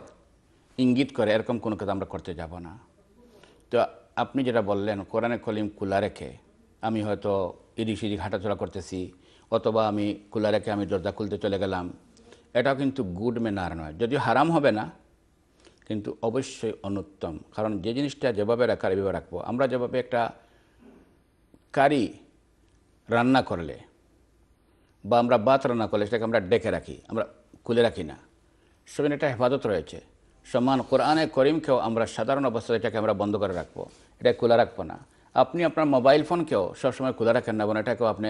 ইঙ্গিত করে এরকম কোনো কাজ আমরা করতে যাব না তো আপনি যেটা বললেন কোরআনে কলিম খোলা রেখে আমি হয়তো ইদিক সিদিক হাঁটাচলা করতেছি অথবা আমি খোলা রেখে আমি দরজা খুলতে চলে গেলাম এটাও কিন্তু গুড ম্যানার নয় যদিও হারাম হবে না কিন্তু অবশ্যই অনুত্তম কারণ যে জিনিসটা যেভাবে রাখার এভাবে রাখবো আমরা যেভাবে একটা কারি রান্না করলে বা আমরা ভাত রান্না করলে সেটাকে আমরা ডেকে রাখি আমরা খুলে রাখি না সেখানে একটা হেফাজত রয়েছে সমান কোরআনে করিমকেও আমরা সাধারণ অবস্থায় এটাকে আমরা বন্ধ করে রাখবো এটা খোলা রাখবো না আপনি আপনার মোবাইল ফোনকেও সবসময় খোলা রাখেন না বোন এটাকেও আপনি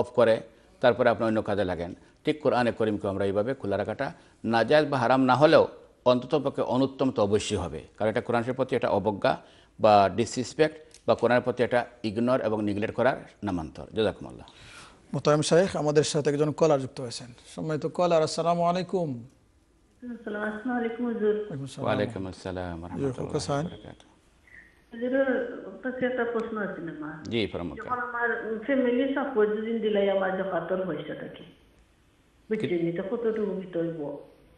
অফ করে তারপরে আপনি অন্য কাজে লাগেন ঠিক কোরআনে করিমকেও আমরা এইভাবে খোলা রাখাটা নাজায়জ বা হারাম না হলেও অন্ততপক্ষে অনুত্তম তো অবশ্যই হবে কারণ এটা কোরআনের প্রতি একটা অবজ্ঞা বা ডিসরিসপেক্ট বা কোরআনের প্রতি একটা ইগনোর এবং নিগলেক্ট করার নামান্তর জজাকুমাল্লাহ মোতায়ম শাহেখ আমাদের সাথে একজন কলার যুক্ত হয়েছেন সম্মানিত কলার আসসালাম আলাইকুম আসসালাম জি আমার কতটুকু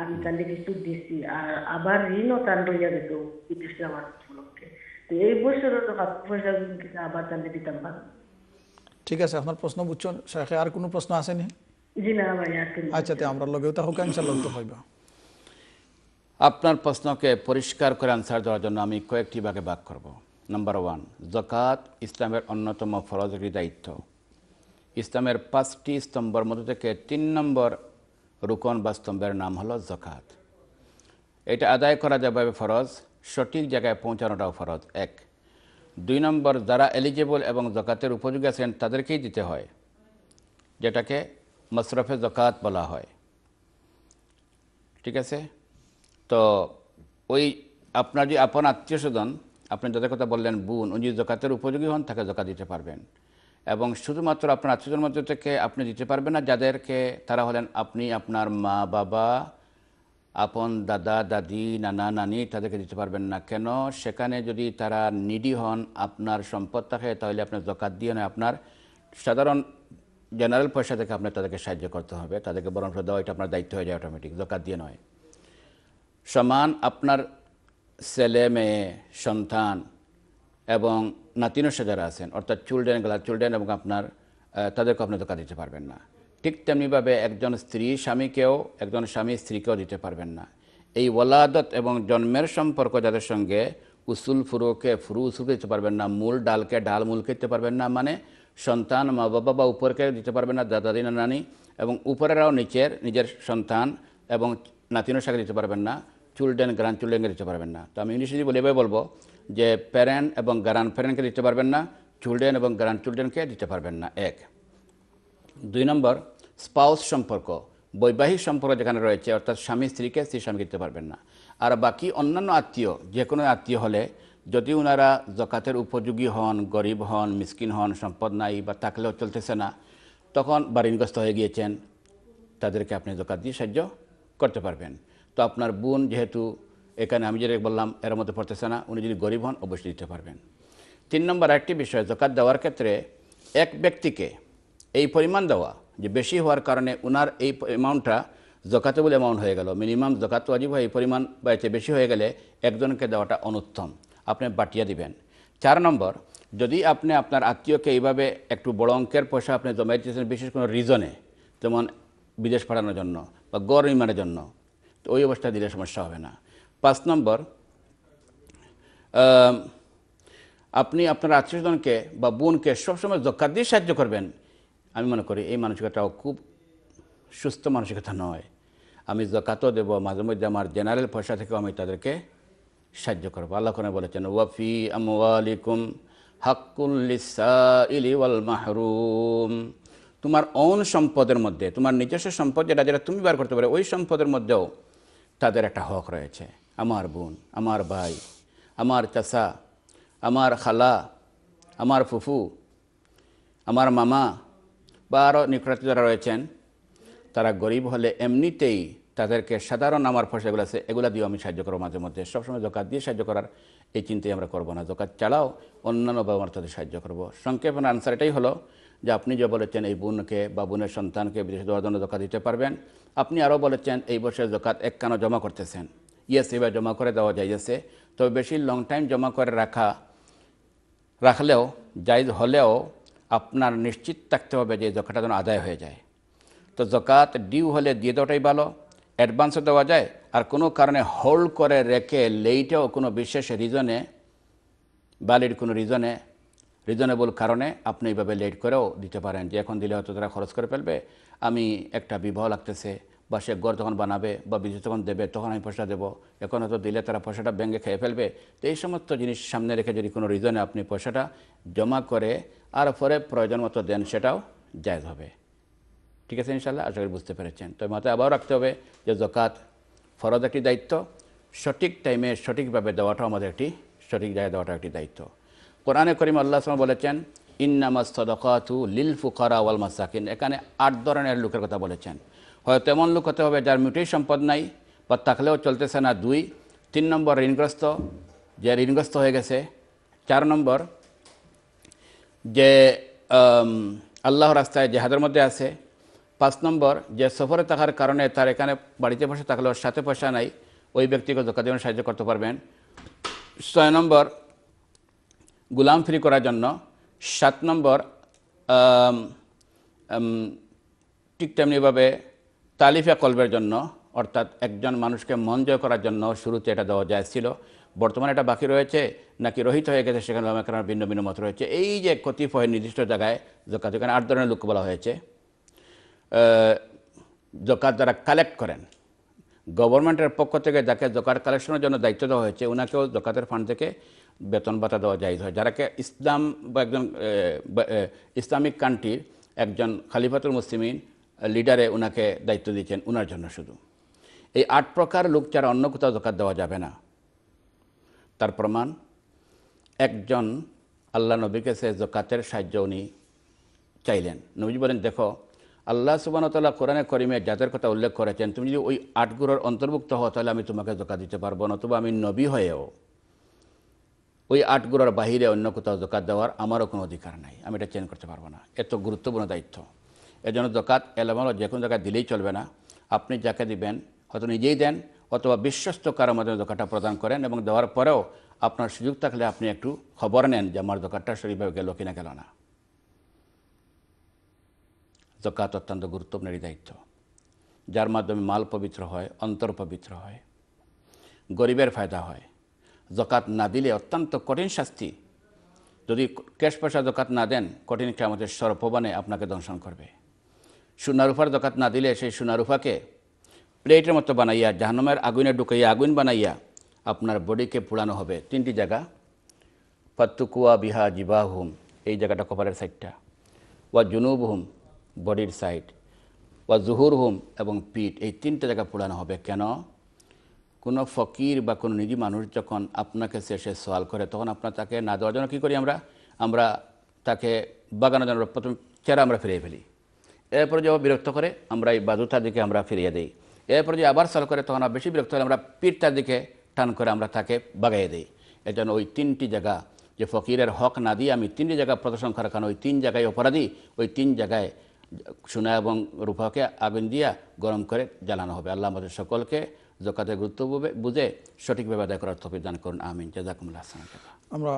আমি তাহলে কিছু দিছি আর আবার ঋণও তান রইয়া গেল বিদেশে যাওয়ার উপলক্ষে তো এই বছর তো পয়সা কিন্তু আবার তাহলে দিতাম পারবো ঠিক আছে আপনার প্রশ্ন বুঝছেন শেখে আর কোনো প্রশ্ন আসেনি নি আচ্ছা আমরা লগেও তা হোক ইনশাআল্লাহ তো আপনার প্রশ্নকে পরিষ্কার করে আনসার দেওয়ার জন্য আমি কয়েকটি ভাগে ভাগ করব নাম্বার ওয়ান জকাত ইসলামের অন্যতম ফরজরি দায়িত্ব ইসলামের পাঁচটি স্তম্ভর মধ্যে থেকে তিন নম্বর রুকন বা স্তম্ভের নাম হলো জকাত এটা আদায় করা যাবে ফরজ সঠিক জায়গায় পৌঁছানোটাও ফরজ এক দুই নম্বর যারা এলিজিবল এবং জকাতের উপযোগী আছেন তাদেরকেই দিতে হয় যেটাকে মশরফে জকাত বলা হয় ঠিক আছে তো ওই আপনার যে আপন আত্মীয় স্বজন আপনি যাদের কথা বললেন বোন উনি জকাতের উপযোগী হন তাকে জকা দিতে পারবেন এবং শুধুমাত্র আপনার আত্মীয়দের মধ্যে থেকে আপনি দিতে পারবেন না যাদেরকে তারা হলেন আপনি আপনার মা বাবা আপন দাদা দাদি নানা নানি তাদেরকে দিতে পারবেন না কেন সেখানে যদি তারা নিডি হন আপনার সম্পদ থাকে তাহলে আপনার জকাত দিয়ে নয় আপনার সাধারণ জেনারেল পয়সা থেকে আপনার তাদেরকে সাহায্য করতে হবে তাদেরকে বরং দেওয়া এটা আপনার দায়িত্ব হয়ে যায় অটোমেটিক জকাত দিয়ে নয় সমান আপনার ছেলে মেয়ে সন্তান এবং নাতিনসা যারা আছেন অর্থাৎ চিলড্রেন গ্লাস চিলড্রেন এবং আপনার তাদেরকে আপনি ধোকা দিতে পারবেন না ঠিক তেমনিভাবে একজন স্ত্রী স্বামীকেও একজন স্বামী স্ত্রীকেও দিতে পারবেন না এই ওলাদত এবং জন্মের সম্পর্ক যাদের সঙ্গে উসুল ফুরুকে ফুরু উসুল দিতে পারবেন না মূল ডালকে ডাল মূলকে দিতে পারবেন না মানে সন্তান মা বাবা বা উপরকে দিতে পারবেন না দাদা দিনা নানি এবং উপরেরাও নিচের নিজের সন্তান এবং নাতিনের সাথে দিতে পারবেন না চুলডেন গ্রান্ড চুলডেনকে দিতে পারবেন না তো আমি ইংলিশে যদি বলে বলবো যে প্যারেন্ট এবং গ্রান্ড প্যারেন্টকে দিতে পারবেন না চিলড্রেন এবং গ্রান্ড চিলড্রেনকে দিতে পারবেন না এক দুই নম্বর স্পাউস সম্পর্ক বৈবাহিক সম্পর্ক যেখানে রয়েছে অর্থাৎ স্বামী স্ত্রীকে স্ত্রী স্বামী দিতে পারবেন না আর বাকি অন্যান্য আত্মীয় যে কোনো আত্মীয় হলে যদি ওনারা জকাতের উপযোগী হন গরিব হন মিসকিন হন সম্পদ নাই বা থাকলেও চলতেছে না তখন বাড়িগ্রস্ত হয়ে গিয়েছেন তাদেরকে আপনি জকাত দিয়ে সাহায্য করতে পারবেন তো আপনার বোন যেহেতু এখানে আমি যেটা বললাম এর মধ্যে পড়তেছে না উনি যদি গরিব হন অবশ্যই দিতে পারবেন তিন নম্বর একটি বিষয় জকাত দেওয়ার ক্ষেত্রে এক ব্যক্তিকে এই পরিমাণ দেওয়া যে বেশি হওয়ার কারণে উনার এই অ্যামাউন্টটা জকাতেবুল অ্যামাউন্ট হয়ে গেল মিনিমাম জকাত ওয়াজিব হয় এই পরিমাণ বা এতে বেশি হয়ে গেলে একজনকে দেওয়াটা অনুত্তম আপনি বাটিয়া দিবেন চার নম্বর যদি আপনি আপনার আত্মীয়কে এইভাবে একটু বড় অঙ্কের পয়সা আপনি জমাই দিয়েছেন বিশেষ কোনো রিজনে যেমন বিদেশ পাঠানোর জন্য বা গড় নির্মাণের জন্য তো ওই অবস্থায় দিলে সমস্যা হবে না পাঁচ নম্বর আপনি আপনার আত্মীয়জনকে বা বোনকে সবসময় দক্ষা দিয়ে সাহায্য করবেন আমি মনে করি এই মানসিকতাও খুব সুস্থ মানসিকতা নয় আমি জকাতও দেব মাঝে মধ্যে আমার জেনারেল পয়সা থেকেও আমি তাদেরকে সাহায্য করবো আল্লাহ করে বলেছেন ওয়াফি আমিকুম ওয়াল মাহরুম তোমার অন সম্পদের মধ্যে তোমার নিজস্ব সম্পদ যেটা যেটা তুমি বার করতে পারো ওই সম্পদের মধ্যেও তাদের একটা হক রয়েছে আমার বোন আমার ভাই আমার চাষা আমার খালা আমার ফুফু আমার মামা বা আরও নিকটাত্মীয় যারা রয়েছেন তারা গরিব হলে এমনিতেই তাদেরকে সাধারণ আমার ফসল এগুলো আছে এগুলো দিয়েও আমি সাহায্য করবো মাঝে মধ্যে সবসময় জোকাত দিয়ে সাহায্য করার এই চিন্তাই আমরা করবো না জোকাত চালাও অন্যান্য বাবা মার তাদের সাহায্য করবো সংক্ষেপণ আনসার এটাই হলো যে আপনি যে বলেছেন এই বোনকে বা বোনের সন্তানকে বিদেশে দেওয়ার জন্য জোকাত দিতে পারবেন আপনি আরও বলেছেন এই বছরের জোকাত এক কানো জমা করতেছেন ইয়েস এবার জমা করে দেওয়া যাইতেছে তবে বেশি লং টাইম জমা করে রাখা রাখলেও জায়জ হলেও আপনার নিশ্চিত থাকতে হবে যে জকাটা যেন আদায় হয়ে যায় তো জকাত ডিউ হলে দিয়ে দেওয়াটাই ভালো অ্যাডভান্সও দেওয়া যায় আর কোনো কারণে হোল্ড করে রেখে লেইটেও কোনো বিশেষ রিজনে বালির কোনো রিজনে রিজনেবল কারণে আপনি এইভাবে লেট করেও দিতে পারেন যে এখন দিলে হয়তো তারা খরচ করে ফেলবে আমি একটা বিবাহ লাগতেছে বা সে ঘর যখন বানাবে বা বিদ্যুৎ যখন দেবে তখন আমি পয়সা দেবো এখন হয়তো দিলে তারা পয়সাটা ব্যাঙ্কে খেয়ে ফেলবে তো এই সমস্ত জিনিস সামনে রেখে যদি কোনো রিজনে আপনি পয়সাটা জমা করে আর পরে প্রয়োজন মতো দেন সেটাও জায়গ হবে ঠিক আছে ইনশাল্লাহ আশা করি বুঝতে পেরেছেন তো মাথায় আবারও রাখতে হবে যে জকাত ফরজ একটি দায়িত্ব সঠিক টাইমে সঠিকভাবে দেওয়াটাও আমাদের একটি সঠিক জায়গায় দেওয়াটা একটি দায়িত্ব কোরআনে করিম আল্লাহ সালাম বলেছেন ইন্নামাস সদকাতু লিল ফুকারা ওয়াল মাসাকিন এখানে আট ধরনের লোকের কথা বলেছেন হয়তো এমন লোক হতে হবে যার মোটেই সম্পদ নাই বা থাকলেও চলতেছে না দুই তিন নম্বর ঋণগ্রস্ত যে ঋণগ্রস্ত হয়ে গেছে চার নম্বর যে আল্লাহ রাস্তায় জেহাদের মধ্যে আছে পাঁচ নম্বর যে সফরে থাকার কারণে তার এখানে বাড়িতে বসে থাকলেও সাথে পয়সা নাই ওই ব্যক্তিকে ধোকা দেবেন সাহায্য করতে পারবেন ছয় নম্বর গুলাম ফ্রি করার জন্য সাত নম্বর ঠিক তেমনিভাবে তালিফা কলবের জন্য অর্থাৎ একজন মানুষকে মন জয় করার জন্য শুরুতে এটা দেওয়া যায় ছিল বর্তমানে এটা বাকি রয়েছে নাকি রহিত হয়ে গেছে সেখানে আমার ভিন্ন ভিন্ন মত রয়েছে এই যে কতিপয় নির্দিষ্ট জায়গায় জকাত এখানে আট ধরনের লোক বলা হয়েছে জকাত যারা কালেক্ট করেন গভর্নমেন্টের পক্ষ থেকে যাকে জকাত কালেকশনের জন্য দায়িত্ব দেওয়া হয়েছে ওনাকেও জকাতের ফান্ড থেকে বেতন ভাতা দেওয়া যায় হয় যারাকে ইসলাম বা একজন ইসলামিক কান্ট্রির একজন খালিফাতুল মুসলিমিন লিডারে ওনাকে দায়িত্ব দিয়েছেন ওনার জন্য শুধু এই আট প্রকার লোক ছাড়া অন্য কোথাও দোকান দেওয়া যাবে না তার প্রমাণ একজন আল্লাহ নবীকে সে জোকাতের সাহায্য উনি চাইলেন নবী বলেন দেখো আল্লাহ সুবানতাল্লাহ কোরআনে করিমে যাদের কথা উল্লেখ করেছেন তুমি যদি ওই আটগুরোর অন্তর্ভুক্ত হও তাহলে আমি তোমাকে জোকা দিতে পারবো না তবু আমি নবী হয়েও ওই আটগুরোর বাহিরে অন্য কোথাও জোকা দেওয়ার আমারও কোনো অধিকার নাই আমি এটা চেঞ্জ করতে পারবো না এত গুরুত্বপূর্ণ দায়িত্ব এর জন্য জকাত এলোমেলো যে কোনো জায়গায় দিলেই চলবে না আপনি যাকে দিবেন হয়তো নিজেই দেন অথবা বিশ্বস্ত কারোর মাধ্যমে জকাতটা প্রদান করেন এবং দেওয়ার পরেও আপনার সুযোগ থাকলে আপনি একটু খবর নেন যে আমার দোকানটা শরীরভাবে গেল কিনা গেল না জকাত অত্যন্ত গুরুত্বপূর্ণ দায়িত্ব যার মাধ্যমে মাল পবিত্র হয় অন্তর পবিত্র হয় গরিবের ফায়দা হয় জকাত না দিলে অত্যন্ত কঠিন শাস্তি যদি ক্যাশ পয়সা জকাত না দেন কঠিন আমাদের সরপবানে আপনাকে দংশন করবে সুনারুফার দোকাত না দিলে সেই সুনারুফাকে প্লেটের মতো বানাইয়া জাহানমের আগুনে ঢুকাইয়া আগুন বানাইয়া আপনার বডিকে পোড়ানো হবে তিনটি জায়গা পাত্তুকুয়া বিহা জিবাহুম এই জায়গাটা কপালের সাইডটা ওয়া হুম বডির সাইড ওয়া জুহুর হুম এবং পিঠ এই তিনটা জায়গা পোড়ানো হবে কেন কোনো ফকির বা কোনো নিজি মানুষ যখন আপনাকে শেষে সওয়াল করে তখন আপনার তাকে না দেওয়ার জন্য কী করি আমরা আমরা তাকে বাগানোর জন্য প্রথম চেহারা আমরা ফিরিয়ে ফেলি এরপর যে বিরক্ত করে আমরা এই বাদুতার দিকে আমরা ফিরিয়ে দিই এরপর যে আবার সাল করে তখন বেশি বিরক্ত হলে আমরা পিঠটার দিকে টান করে আমরা তাকে বাগাইয়ে দিই এর জন্য ওই তিনটি জায়গা যে ফকিরের হক না দিয়ে আমি তিনটি জায়গা প্রদর্শন করার কারণ ওই তিন জায়গায় অপরাধী ওই তিন জায়গায় সোনা এবং রূপাকে আগুন দিয়া গরম করে জ্বালানো হবে আল্লাহ আমাদের সকলকে যোগাতে গুরুত্ব বুঝে সঠিকভাবে আদায় করার তফিদান করুন আমিন জাজাকুমুল্লাহ আমরা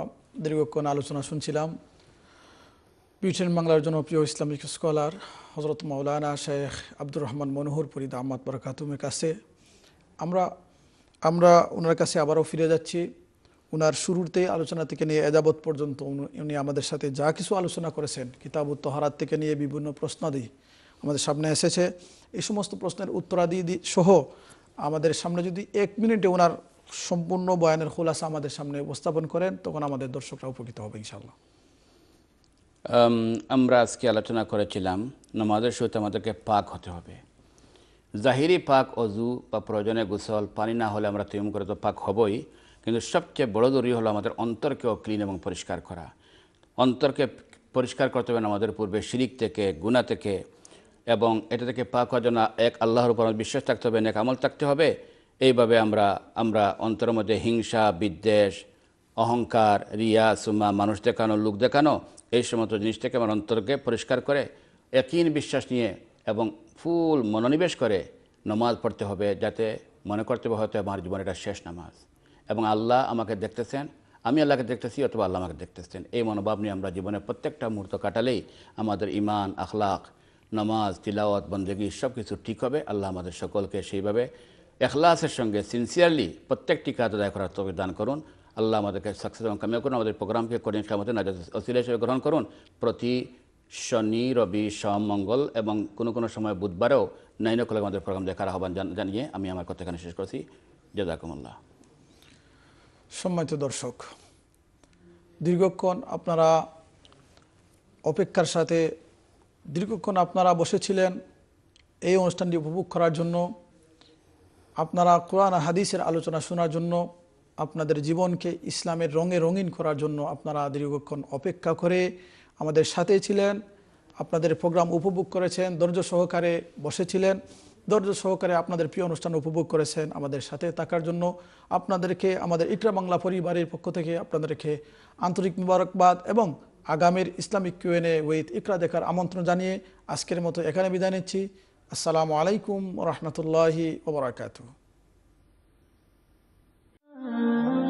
দীর্ঘক্ষণ আলোচনা শুনছিলাম পিউটেন বাংলার জনপ্রিয় ইসলামিক স্কলার হজরত মৌলানা শেখ আব্দুর রহমান মনোহর পুরী আহমদ বরকাতুমের কাছে আমরা আমরা ওনার কাছে আবারও ফিরে যাচ্ছি ওনার শুরুরতে আলোচনা থেকে নিয়ে এজাবত পর্যন্ত উনি আমাদের সাথে যা কিছু আলোচনা করেছেন কিতাব উত্তহারাত থেকে নিয়ে বিভিন্ন প্রশ্নাদি আমাদের সামনে এসেছে এই সমস্ত প্রশ্নের উত্তরাদি সহ আমাদের সামনে যদি এক মিনিটে ওনার সম্পূর্ণ বয়ানের খোলাসা আমাদের সামনে উপস্থাপন করেন তখন আমাদের দর্শকরা উপকৃত হবে ইনশাআল্লাহ আমরা আজকে আলোচনা করেছিলাম নমাজের সহিত আমাদেরকে পাক হতে হবে জাহিরি পাক অজু বা প্রয়োজনে গোসল পানি না হলে আমরা তৈম করে তো পাক হবই কিন্তু সবচেয়ে বড় জরুরি হলো আমাদের অন্তরকেও ক্লিন এবং পরিষ্কার করা অন্তরকে পরিষ্কার করতে হবে আমাদের পূর্বে শিরিক থেকে গুণা থেকে এবং এটা থেকে পাক হওয়ার জন্য এক আল্লাহর উপর বিশ্বাস থাকতে হবে এক আমল থাকতে হবে এইভাবে আমরা আমরা অন্তরের মধ্যে হিংসা বিদ্বেষ অহংকার রিয়া সুমা মানুষ দেখানো লোক দেখানো এই সমস্ত জিনিসটাকে আমার অন্তরকে পরিষ্কার করে একইন বিশ্বাস নিয়ে এবং ফুল মনোনিবেশ করে নমাজ পড়তে হবে যাতে মনে করতে হবে হয়তো আমার জীবনের এটা শেষ নামাজ এবং আল্লাহ আমাকে দেখতেছেন আমি আল্লাহকে দেখতেছি অথবা আল্লাহ আমাকে দেখতেছেন এই মনোভাব নিয়ে আমরা জীবনের প্রত্যেকটা মুহূর্ত কাটালেই আমাদের ইমান আখলাখ নামাজ তিলাওয়াত বন্দেগি সব কিছু ঠিক হবে আল্লাহ আমাদের সকলকে সেইভাবে এখলাসের সঙ্গে সিনসিয়ারলি প্রত্যেকটি কাজ আদায় করার তবে দান করুন আল্লাহ আমাদেরকে সাকসেস এবং কামিয়া করুন আমাদের প্রোগ্রামকে করে কামতে নাজাজ অসিলা হিসেবে গ্রহণ করুন প্রতি শনি রবি সোম মঙ্গল এবং কোনো কোনো সময় বুধবারেও নাইন ও আমাদের প্রোগ্রাম দেখার আহ্বান জানিয়ে আমি আমার কথা এখানে শেষ করছি জাজাকুমুল্লাহ সম্মানিত দর্শক দীর্ঘক্ষণ আপনারা অপেক্ষার সাথে দীর্ঘক্ষণ আপনারা বসেছিলেন এই অনুষ্ঠানটি উপভোগ করার জন্য আপনারা কোরআন হাদিসের আলোচনা শোনার জন্য আপনাদের জীবনকে ইসলামের রঙে রঙিন করার জন্য আপনারা দীর্ঘক্ষণ অপেক্ষা করে আমাদের সাথে ছিলেন আপনাদের প্রোগ্রাম উপভোগ করেছেন ধৈর্য সহকারে বসেছিলেন ধৈর্য সহকারে আপনাদের প্রিয় অনুষ্ঠান উপভোগ করেছেন আমাদের সাথে থাকার জন্য আপনাদেরকে আমাদের ইকরা বাংলা পরিবারের পক্ষ থেকে আপনাদেরকে আন্তরিক মুবারকবাদ এবং আগামীর ইসলামিক কিউএনএ উইথ ইকরা দেখার আমন্ত্রণ জানিয়ে আজকের মতো এখানে বিদায় নিচ্ছি আসসালামু আলাইকুম রহমতুল্লাহি ওবরাকাতু 啊